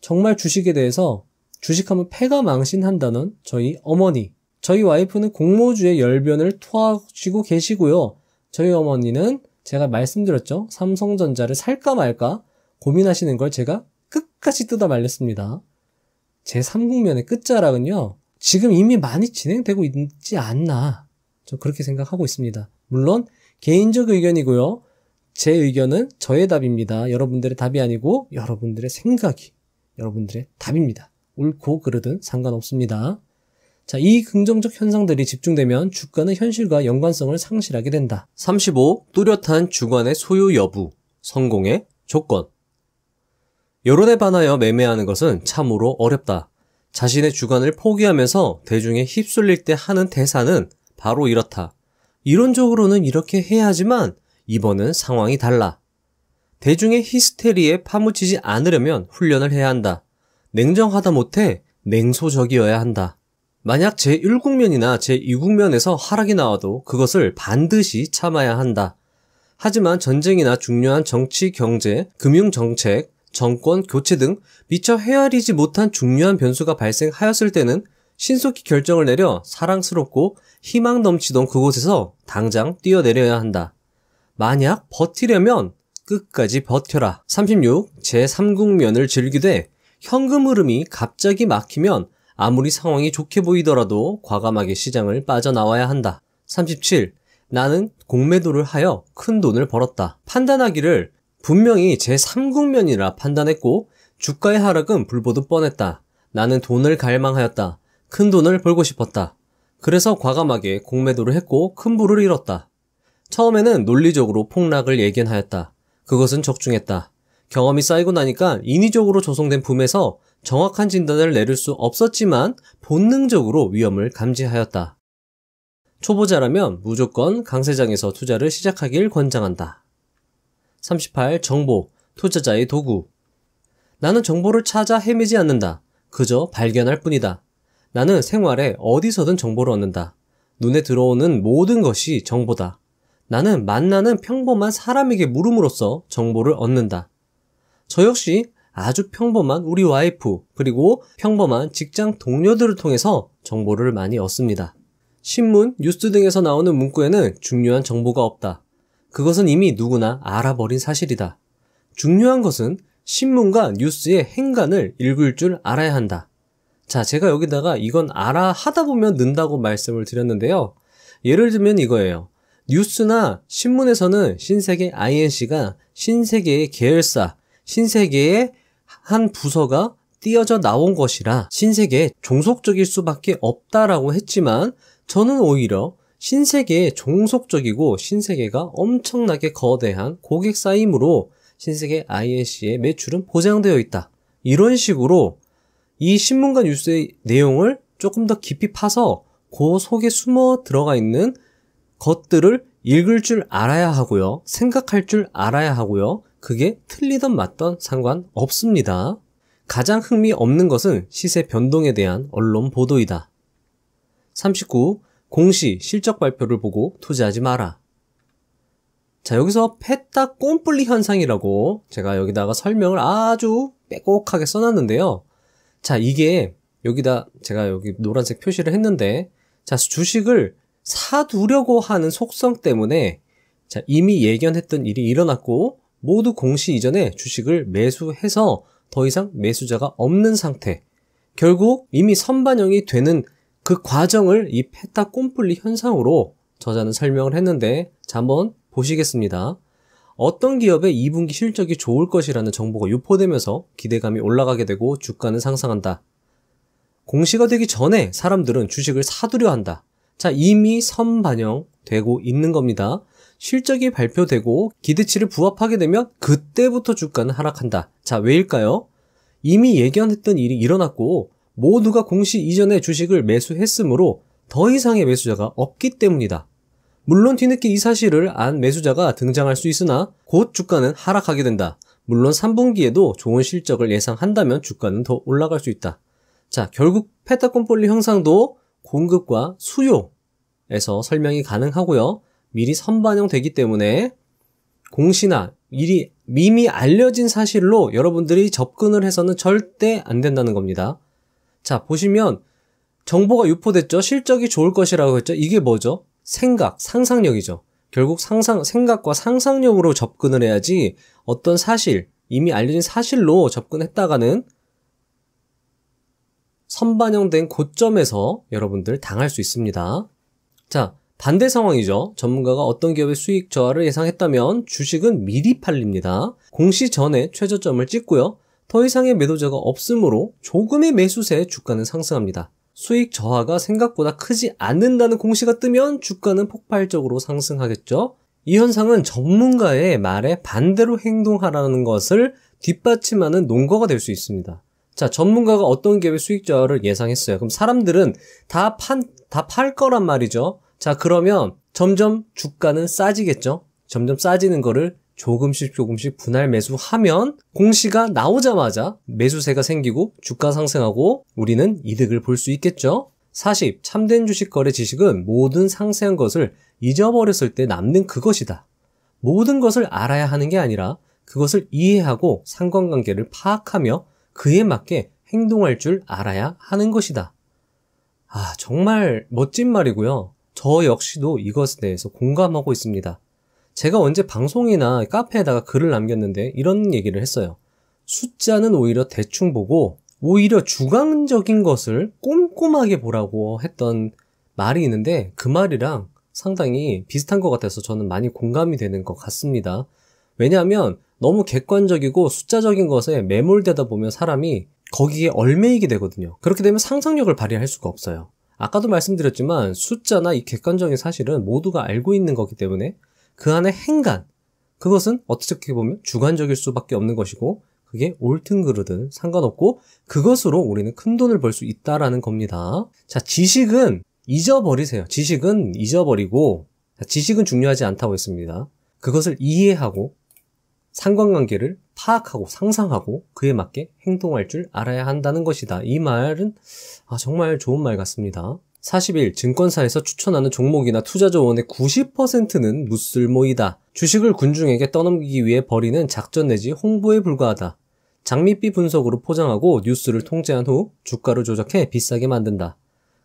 정말 주식에 대해서 주식하면 패가 망신한다는 저희 어머니. 저희 와이프는 공모주의 열변을 토하시고 계시고요. 저희 어머니는 제가 말씀드렸죠. 삼성전자를 살까 말까 고민하시는 걸 제가 끝까지 뜯어 말렸습니다. 제 3국면의 끝자락은요. 지금 이미 많이 진행되고 있지 않나. 저 그렇게 생각하고 있습니다. 물론 개인적 의견이고요. 제 의견은 저의 답입니다. 여러분들의 답이 아니고 여러분들의 생각이 여러분들의 답입니다. 옳고 그르든 상관없습니다. 자, 이 긍정적 현상들이 집중되면 주가는 현실과 연관성을 상실하게 된다. 35. 뚜렷한 주관의 소유 여부, 성공의 조건. 여론에 반하여 매매하는 것은 참으로 어렵다. 자신의 주관을 포기하면서 대중에 휩쓸릴 때 하는 대사는 바로 이렇다. 이론적으로는 이렇게 해야 하지만 이번은 상황이 달라. 대중의 히스테리에 파묻히지 않으려면 훈련을 해야 한다. 냉정하다 못해 냉소적이어야 한다. 만약 제1국면이나 제2국면에서 하락이 나와도 그것을 반드시 참아야 한다. 하지만 전쟁이나 중요한 정치, 경제, 금융 정책, 정권 교체 등 미처 헤아리지 못한 중요한 변수가 발생하였을 때는 신속히 결정을 내려 사랑스럽고 희망 넘치던 그곳에서 당장 뛰어내려야 한다. 만약 버티려면 끝까지 버텨라. 36. 제3국면을 즐기되 현금 흐름이 갑자기 막히면 아무리 상황이 좋게 보이더라도 과감하게 시장을 빠져나와야 한다. 37. 나는 공매도를 하여 큰 돈을 벌었다. 판단하기를 분명히 제3국면이라 판단했고 주가의 하락은 불보듯 뻔했다. 나는 돈을 갈망하였다. 큰 돈을 벌고 싶었다. 그래서 과감하게 공매도를 했고 큰 부를 잃었다. 처음에는 논리적으로 폭락을 예견하였다. 그것은 적중했다. 경험이 쌓이고 나니까 인위적으로 조성된 품에서 정확한 진단을 내릴 수 없었지만 본능적으로 위험을 감지하였다. 초보자라면 무조건 강세장에서 투자를 시작하길 권장한다. 38. 정보, 투자자의 도구. 나는 정보를 찾아 헤매지 않는다. 그저 발견할 뿐이다. 나는 생활에 어디서든 정보를 얻는다. 눈에 들어오는 모든 것이 정보다. 나는 만나는 평범한 사람에게 물음으로써 정보를 얻는다. 저 역시 아주 평범한 우리 와이프 그리고 평범한 직장 동료들을 통해서 정보를 많이 얻습니다. 신문, 뉴스 등에서 나오는 문구에는 중요한 정보가 없다. 그것은 이미 누구나 알아버린 사실이다. 중요한 것은 신문과 뉴스의 행간을 읽을 줄 알아야 한다. 자, 제가 여기다가 이건 알아 하다 보면 는다고 말씀을 드렸는데요. 예를 들면 이거예요. 뉴스나 신문에서는 신세계 INC가 신세계의 계열사, 신세계의 한 부서가 띄어져 나온 것이라 신세계에 종속적일 수밖에 없다라고 했지만 저는 오히려 신세계에 종속적이고 신세계가 엄청나게 거대한 고객 사임으로 신세계 INC의 매출은 보장되어 있다. 이런 식으로 이 신문과 뉴스의 내용을 조금 더 깊이 파서 그 속에 숨어 들어가 있는 것들을 읽을 줄 알아야 하고요. 생각할 줄 알아야 하고요. 그게 틀리던 맞던 상관 없습니다. 가장 흥미 없는 것은 시세 변동에 대한 언론 보도이다. 39. 공시 실적 발표를 보고 투자하지 마라. 자, 여기서 패다 꼼플리 현상이라고 제가 여기다가 설명을 아주 빼곡하게 써놨는데요. 자, 이게 여기다 제가 여기 노란색 표시를 했는데 자, 주식을 사두려고 하는 속성 때문에 자, 이미 예견했던 일이 일어났고 모두 공시 이전에 주식을 매수해서 더 이상 매수자가 없는 상태. 결국 이미 선반영이 되는 그 과정을 이 페타 꼼플리 현상으로 저자는 설명을 했는데 자 한번 보시겠습니다. 어떤 기업의 2분기 실적이 좋을 것이라는 정보가 유포되면서 기대감이 올라가게 되고 주가는 상승한다. 공시가 되기 전에 사람들은 주식을 사두려 한다. 자, 이미 선반영되고 있는 겁니다. 실적이 발표되고 기대치를 부합하게 되면 그때부터 주가는 하락한다. 자, 왜일까요? 이미 예견했던 일이 일어났고 모두가 공시 이전에 주식을 매수했으므로 더 이상의 매수자가 없기 때문이다. 물론 뒤늦게 이 사실을 안 매수자가 등장할 수 있으나 곧 주가는 하락하게 된다. 물론 3분기에도 좋은 실적을 예상한다면 주가는 더 올라갈 수 있다. 자, 결국 페타콤폴리 형상도 공급과 수요에서 설명이 가능하고요. 미리 선반영되기 때문에 공시나 미리 미미 알려진 사실로 여러분들이 접근을 해서는 절대 안 된다는 겁니다. 자, 보시면 정보가 유포됐죠. 실적이 좋을 것이라고 했죠. 이게 뭐죠? 생각, 상상력이죠. 결국 상상, 생각과 상상력으로 접근을 해야지 어떤 사실, 이미 알려진 사실로 접근했다가는 선반영된 고점에서 여러분들 당할 수 있습니다. 자, 반대 상황이죠. 전문가가 어떤 기업의 수익 저하를 예상했다면 주식은 미리 팔립니다. 공시 전에 최저점을 찍고요. 더 이상의 매도자가 없으므로 조금의 매수세 주가는 상승합니다. 수익 저하가 생각보다 크지 않는다는 공시가 뜨면 주가는 폭발적으로 상승하겠죠. 이 현상은 전문가의 말에 반대로 행동하라는 것을 뒷받침하는 논거가 될 수 있습니다. 자, 전문가가 어떤 기업의 수익 저하를 예상했어요. 그럼 사람들은 다 판, 다 팔 거란 말이죠. 자, 그러면 점점 주가는 싸지겠죠? 점점 싸지는 거를 조금씩 조금씩 분할 매수하면 공시가 나오자마자 매수세가 생기고 주가 상승하고 우리는 이득을 볼 수 있겠죠? 40. 참된 주식 거래 지식은 모든 상세한 것을 잊어버렸을 때 남는 그것이다. 모든 것을 알아야 하는 게 아니라 그것을 이해하고 상관관계를 파악하며 그에 맞게 행동할 줄 알아야 하는 것이다. 아, 정말 멋진 말이고요. 저 역시도 이것에 대해서 공감하고 있습니다. 제가 언제 방송이나 카페에다가 글을 남겼는데 이런 얘기를 했어요. 숫자는 오히려 대충 보고 오히려 주관적인 것을 꼼꼼하게 보라고 했던 말이 있는데 그 말이랑 상당히 비슷한 것 같아서 저는 많이 공감이 되는 것 같습니다. 왜냐하면 너무 객관적이고 숫자적인 것에 매몰되다 보면 사람이 거기에 얼매이게 되거든요. 그렇게 되면 상상력을 발휘할 수가 없어요. 아까도 말씀드렸지만 숫자나 이 객관적인 사실은 모두가 알고 있는 거기 때문에 그 안에 행간, 그것은 어떻게 보면 주관적일 수밖에 없는 것이고 그게 옳든 그르든 상관없고 그것으로 우리는 큰 돈을 벌 수 있다라는 겁니다. 자, 지식은 잊어버리세요. 지식은 잊어버리고 자, 지식은 중요하지 않다고 했습니다. 그것을 이해하고 상관관계를 파악하고 상상하고 그에 맞게 행동할 줄 알아야 한다는 것이다. 이 말은 아, 정말 좋은 말 같습니다. 4 0일 증권사에서 추천하는 종목이나 투자 조언의 90%는 무쓸모이다. 주식을 군중에게 떠넘기기 위해 벌이는 작전 내지 홍보에 불과하다. 장밋빛 분석으로 포장하고 뉴스를 통제한 후 주가를 조작해 비싸게 만든다.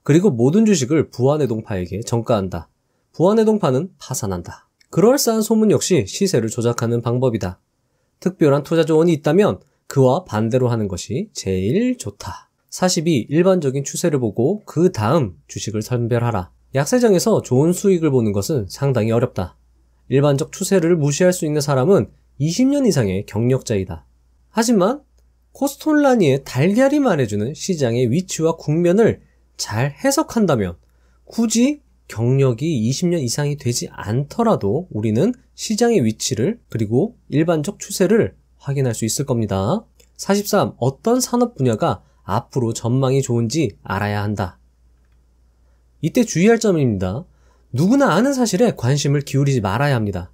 그리고 모든 주식을 부안해동파에게 정가한다. 부안해동파는 파산한다. 그럴싸한 소문 역시 시세를 조작하는 방법이다. 특별한 투자 조언이 있다면 그와 반대로 하는 것이 제일 좋다. 42. 일반적인 추세를 보고 그 다음 주식을 선별하라. 약세장에서 좋은 수익을 보는 것은 상당히 어렵다. 일반적 추세를 무시할 수 있는 사람은 20년 이상의 경력자이다. 하지만 코스톨라니의 달걀이 말해주는 시장의 위치와 국면을 잘 해석한다면 굳이 경력이 20년 이상이 되지 않더라도 우리는 시장의 위치를 그리고 일반적 추세를 확인할 수 있을 겁니다. 43. 어떤 산업 분야가 앞으로 전망이 좋은지 알아야 한다. 이때 주의할 점입니다. 누구나 아는 사실에 관심을 기울이지 말아야 합니다.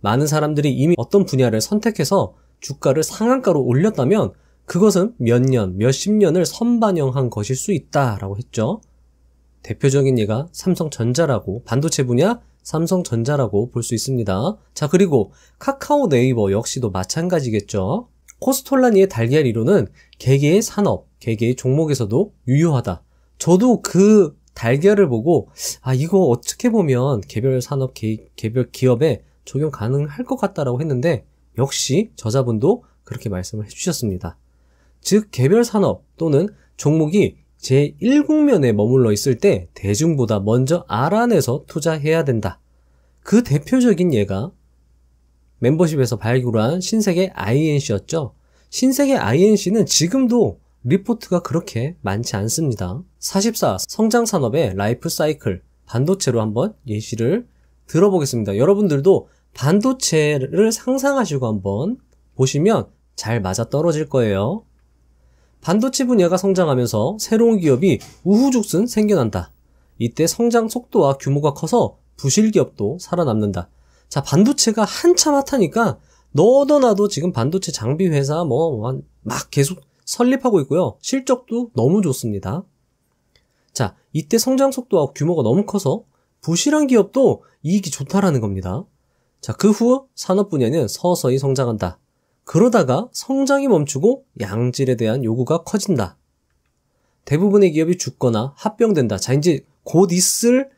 많은 사람들이 이미 어떤 분야를 선택해서 주가를 상한가로 올렸다면 그것은 몇 년, 몇 십 년을 선반영한 것일 수 있다라고 했죠. 대표적인 예가 삼성전자라고 반도체 분야 삼성전자라고 볼 수 있습니다. 자 그리고 카카오 네이버 역시도 마찬가지겠죠. 코스톨라니의 달걀 이론은 개개의 산업, 개개의 종목에서도 유효하다. 저도 그 달걀을 보고 아 이거 어떻게 보면 개별 산업, 개, 개별 기업에 적용 가능할 것 같다라고 했는데 역시 저자분도 그렇게 말씀을 해주셨습니다. 즉 개별 산업 또는 종목이 제1국면에 머물러 있을 때 대중보다 먼저 알아내서 투자해야 된다. 그 대표적인 예가 멤버십에서 발굴한 신세계 INC였죠. 신세계 INC는 지금도 리포트가 그렇게 많지 않습니다. 44 성장 산업의 라이프 사이클 반도체로 한번 예시를 들어보겠습니다. 여러분들도 반도체를 상상하시고 한번 보시면 잘 맞아 떨어질 거예요. 반도체 분야가 성장하면서 새로운 기업이 우후죽순 생겨난다. 이때 성장 속도와 규모가 커서 부실 기업도 살아남는다. 자, 반도체가 한참 핫하니까 너도 나도 지금 반도체 장비 회사 뭐 막 계속 설립하고 있고요. 실적도 너무 좋습니다. 자, 이때 성장 속도와 규모가 너무 커서 부실한 기업도 이익이 좋다라는 겁니다. 자, 그 후 산업 분야는 서서히 성장한다. 그러다가 성장이 멈추고 양질에 대한 요구가 커진다. 대부분의 기업이 죽거나 합병된다. 자, 이제 곧 있을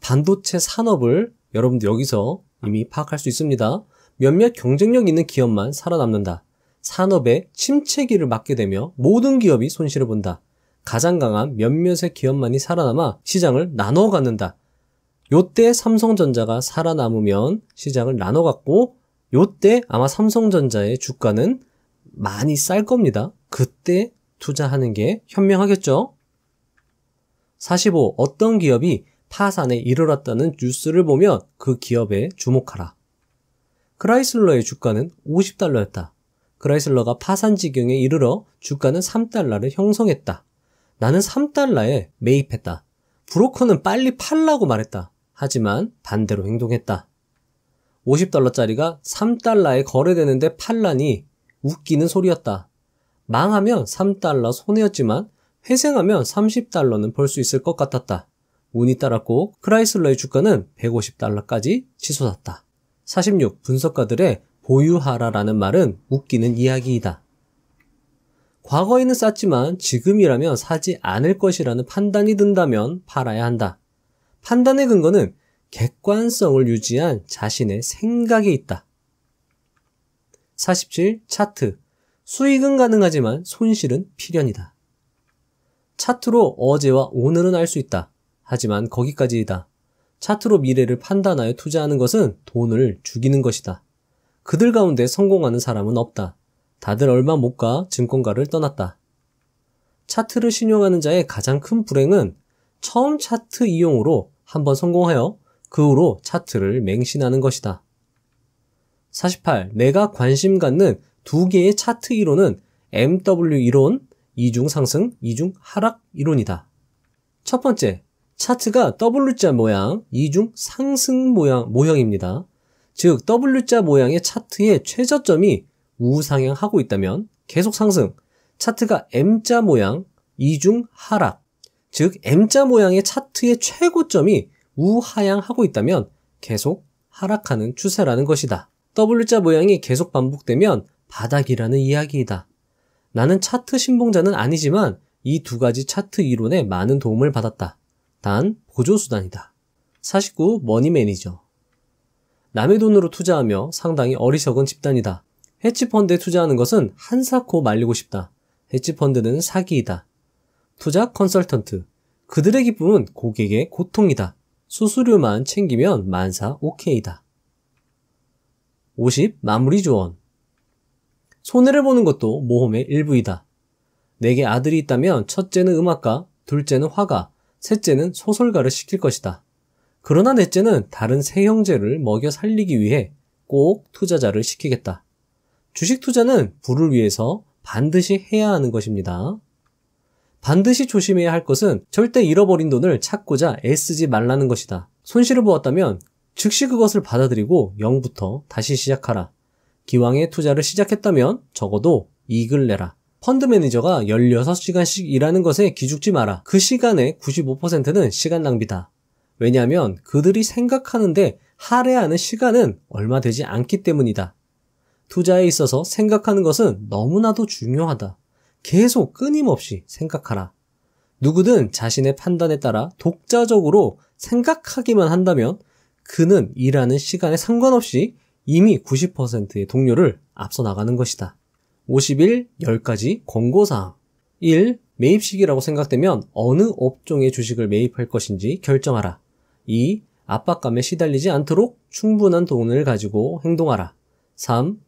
반도체 산업을 여러분들 여기서 이미 파악할 수 있습니다. 몇몇 경쟁력 있는 기업만 살아남는다. 산업의 침체기를 맞게 되며 모든 기업이 손실을 본다. 가장 강한 몇몇의 기업만이 살아남아 시장을 나눠 갖는다. 요때 삼성전자가 살아남으면 시장을 나눠 갖고 요때 아마 삼성전자의 주가는 많이 쌀 겁니다. 그때 투자하는 게 현명하겠죠? 45. 어떤 기업이 파산에 이르렀다는 뉴스를 보면 그 기업에 주목하라. 크라이슬러의 주가는 50달러였다. 크라이슬러가 파산 지경에 이르러 주가는 3달러를 형성했다. 나는 3달러에 매입했다. 브로커는 빨리 팔라고 말했다. 하지만 반대로 행동했다. 50달러짜리가 3달러에 거래되는데 판란이 웃기는 소리였다. 망하면 3달러 손해였지만 회생하면 30달러는 벌 수 있을 것 같았다. 운이 따랐고 크라이슬러의 주가는 150달러까지 치솟았다. 46. 분석가들의 보유하라라는 말은 웃기는 이야기이다. 과거에는 쌌지만 지금이라면 사지 않을 것이라는 판단이 든다면 팔아야 한다. 판단의 근거는 객관성을 유지한 자신의 생각이 있다. 47. 차트. 수익은 가능하지만 손실은 필연이다. 차트로 어제와 오늘은 알 수 있다. 하지만 거기까지이다. 차트로 미래를 판단하여 투자하는 것은 돈을 죽이는 것이다. 그들 가운데 성공하는 사람은 없다. 다들 얼마 못 가 증권가를 떠났다. 차트를 신용하는 자의 가장 큰 불행은 처음 차트 이용으로 한번 성공하여 그 후로 차트를 맹신하는 것이다. 48. 내가 관심 갖는 두 개의 차트 이론은 MW 이론, 이중 상승, 이중 하락 이론이다. 첫 번째, 차트가 W자 모양, 이중 상승 모양, 모형입니다. 즉, W자 모양의 차트의 최저점이 우상향하고 있다면 계속 상승, 차트가 M자 모양, 이중 하락, 즉 M자 모양의 차트의 최고점이 우하향하고 있다면 계속 하락하는 추세라는 것이다. W자 모양이 계속 반복되면 바닥이라는 이야기이다. 나는 차트 신봉자는 아니지만 이 두 가지 차트 이론에 많은 도움을 받았다. 단 보조수단이다. 49 머니 매니저 남의 돈으로 투자하며 상당히 어리석은 집단이다. 헤지펀드에 투자하는 것은 한사코 말리고 싶다. 헤지펀드는 사기이다. 투자 컨설턴트. 그들의 기쁨은 고객의 고통이다. 수수료만 챙기면 만사 오케이다. 50. 마무리 조언. 손해를 보는 것도 모험의 일부이다. 내게 아들이 있다면 첫째는 음악가, 둘째는 화가, 셋째는 소설가를 시킬 것이다. 그러나 넷째는 다른 세 형제를 먹여 살리기 위해 꼭 투자자를 시키겠다. 주식 투자는 부를 위해서 반드시 해야 하는 것입니다. 반드시 조심해야 할 것은 절대 잃어버린 돈을 찾고자 애쓰지 말라는 것이다. 손실을 보았다면 즉시 그것을 받아들이고 0부터 다시 시작하라. 기왕에 투자를 시작했다면 적어도 이익을 내라. 펀드 매니저가 16시간씩 일하는 것에 기죽지 마라. 그 시간의 95%는 시간 낭비다. 왜냐하면 그들이 생각하는데 할애하는 시간은 얼마 되지 않기 때문이다. 투자에 있어서 생각하는 것은 너무나도 중요하다. 계속 끊임없이 생각하라. 누구든 자신의 판단에 따라 독자적으로 생각하기만 한다면 그는 일하는 시간에 상관없이 이미 90%의 동료를 앞서 나가는 것이다. 51. 10가지 권고사항. 1. 매입 시기라고 생각되면 어느 업종의 주식을 매입할 것인지 결정하라. 2. 압박감에 시달리지 않도록 충분한 돈을 가지고 행동하라. 3.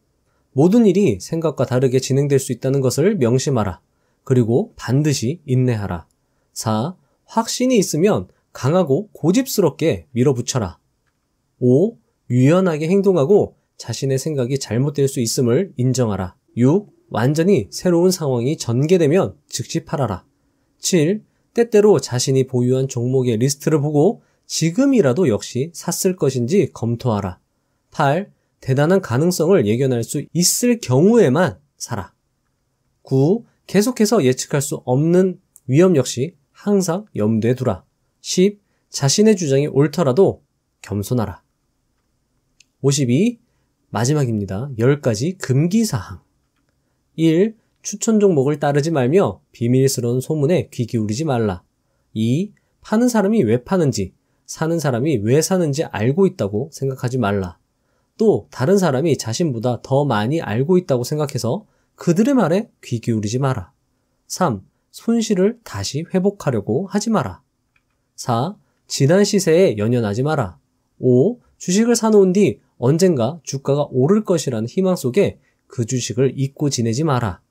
모든 일이 생각과 다르게 진행될 수 있다는 것을 명심하라. 그리고 반드시 인내하라. 4. 확신이 있으면 강하고 고집스럽게 밀어붙여라. 5. 유연하게 행동하고 자신의 생각이 잘못될 수 있음을 인정하라. 6. 완전히 새로운 상황이 전개되면 즉시 팔아라. 7. 때때로 자신이 보유한 종목의 리스트를 보고 지금이라도 역시 샀을 것인지 검토하라. 8. 대단한 가능성을 예견할 수 있을 경우에만 사라. 9. 계속해서 예측할 수 없는 위험 역시 항상 염두에 두라. 10. 자신의 주장이 옳더라도 겸손하라. 52. 마지막입니다. 10가지 금기사항. 1. 추천 종목을 따르지 말며 비밀스러운 소문에 귀 기울이지 말라. 2. 파는 사람이 왜 파는지, 사는 사람이 왜 사는지 알고 있다고 생각하지 말라. 또 다른 사람이 자신보다 더 많이 알고 있다고 생각해서 그들의 말에 귀 기울이지 마라. 3. 손실을 다시 회복하려고 하지 마라. 4. 지난 시세에 연연하지 마라. 5. 주식을 사놓은 뒤 언젠가 주가가 오를 것이라는 희망 속에 그 주식을 잊고 지내지 마라.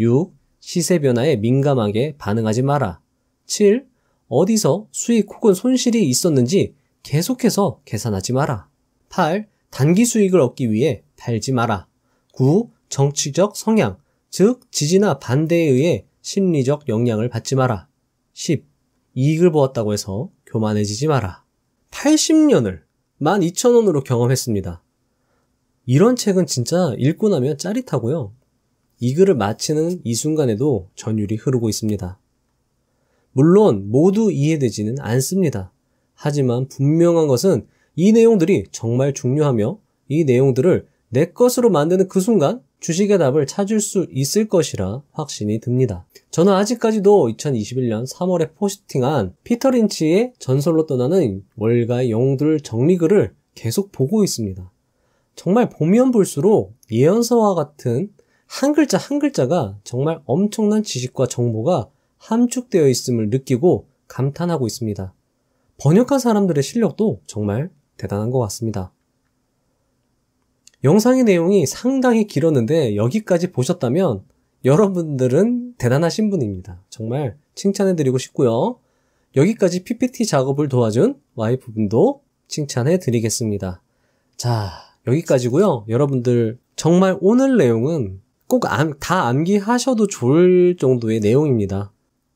6. 시세 변화에 민감하게 반응하지 마라. 7. 어디서 수익 혹은 손실이 있었는지 계속해서 계산하지 마라. 8. 단기 수익을 얻기 위해 팔지 마라. 9. 정치적 성향, 즉 지지나 반대에 의해 심리적 영향을 받지 마라. 10. 이익을 보았다고 해서 교만해지지 마라. 80년을 12,000원으로 경험했습니다. 이런 책은 진짜 읽고 나면 짜릿하고요. 이 글을 마치는 이 순간에도 전율이 흐르고 있습니다. 물론 모두 이해되지는 않습니다. 하지만 분명한 것은 이 내용들이 정말 중요하며 이 내용들을 내 것으로 만드는 그 순간 주식의 답을 찾을 수 있을 것이라 확신이 듭니다. 저는 아직까지도 2021년 3월에 포스팅한 피터 린치의 전설로 떠나는 월가의 영웅들 정리글을 계속 보고 있습니다. 정말 보면 볼수록 예언서와 같은 한 글자 한 글자가 정말 엄청난 지식과 정보가 함축되어 있음을 느끼고 감탄하고 있습니다. 번역한 사람들의 실력도 정말 대단한 것 같습니다. 영상의 내용이 상당히 길었는데 여기까지 보셨다면 여러분들은 대단하신 분입니다. 정말 칭찬해드리고 싶고요. 여기까지 PPT 작업을 도와준 와이프분도 칭찬해드리겠습니다. 자, 여기까지고요. 여러분들 정말 오늘 내용은 꼭 다 암기하셔도 좋을 정도의 내용입니다.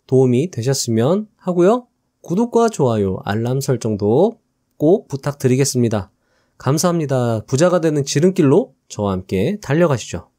도움이 되셨으면 하고요. 구독과 좋아요, 알람 설정도 꼭 부탁드리겠습니다. 감사합니다. 부자가 되는 지름길로 저와 함께 달려가시죠.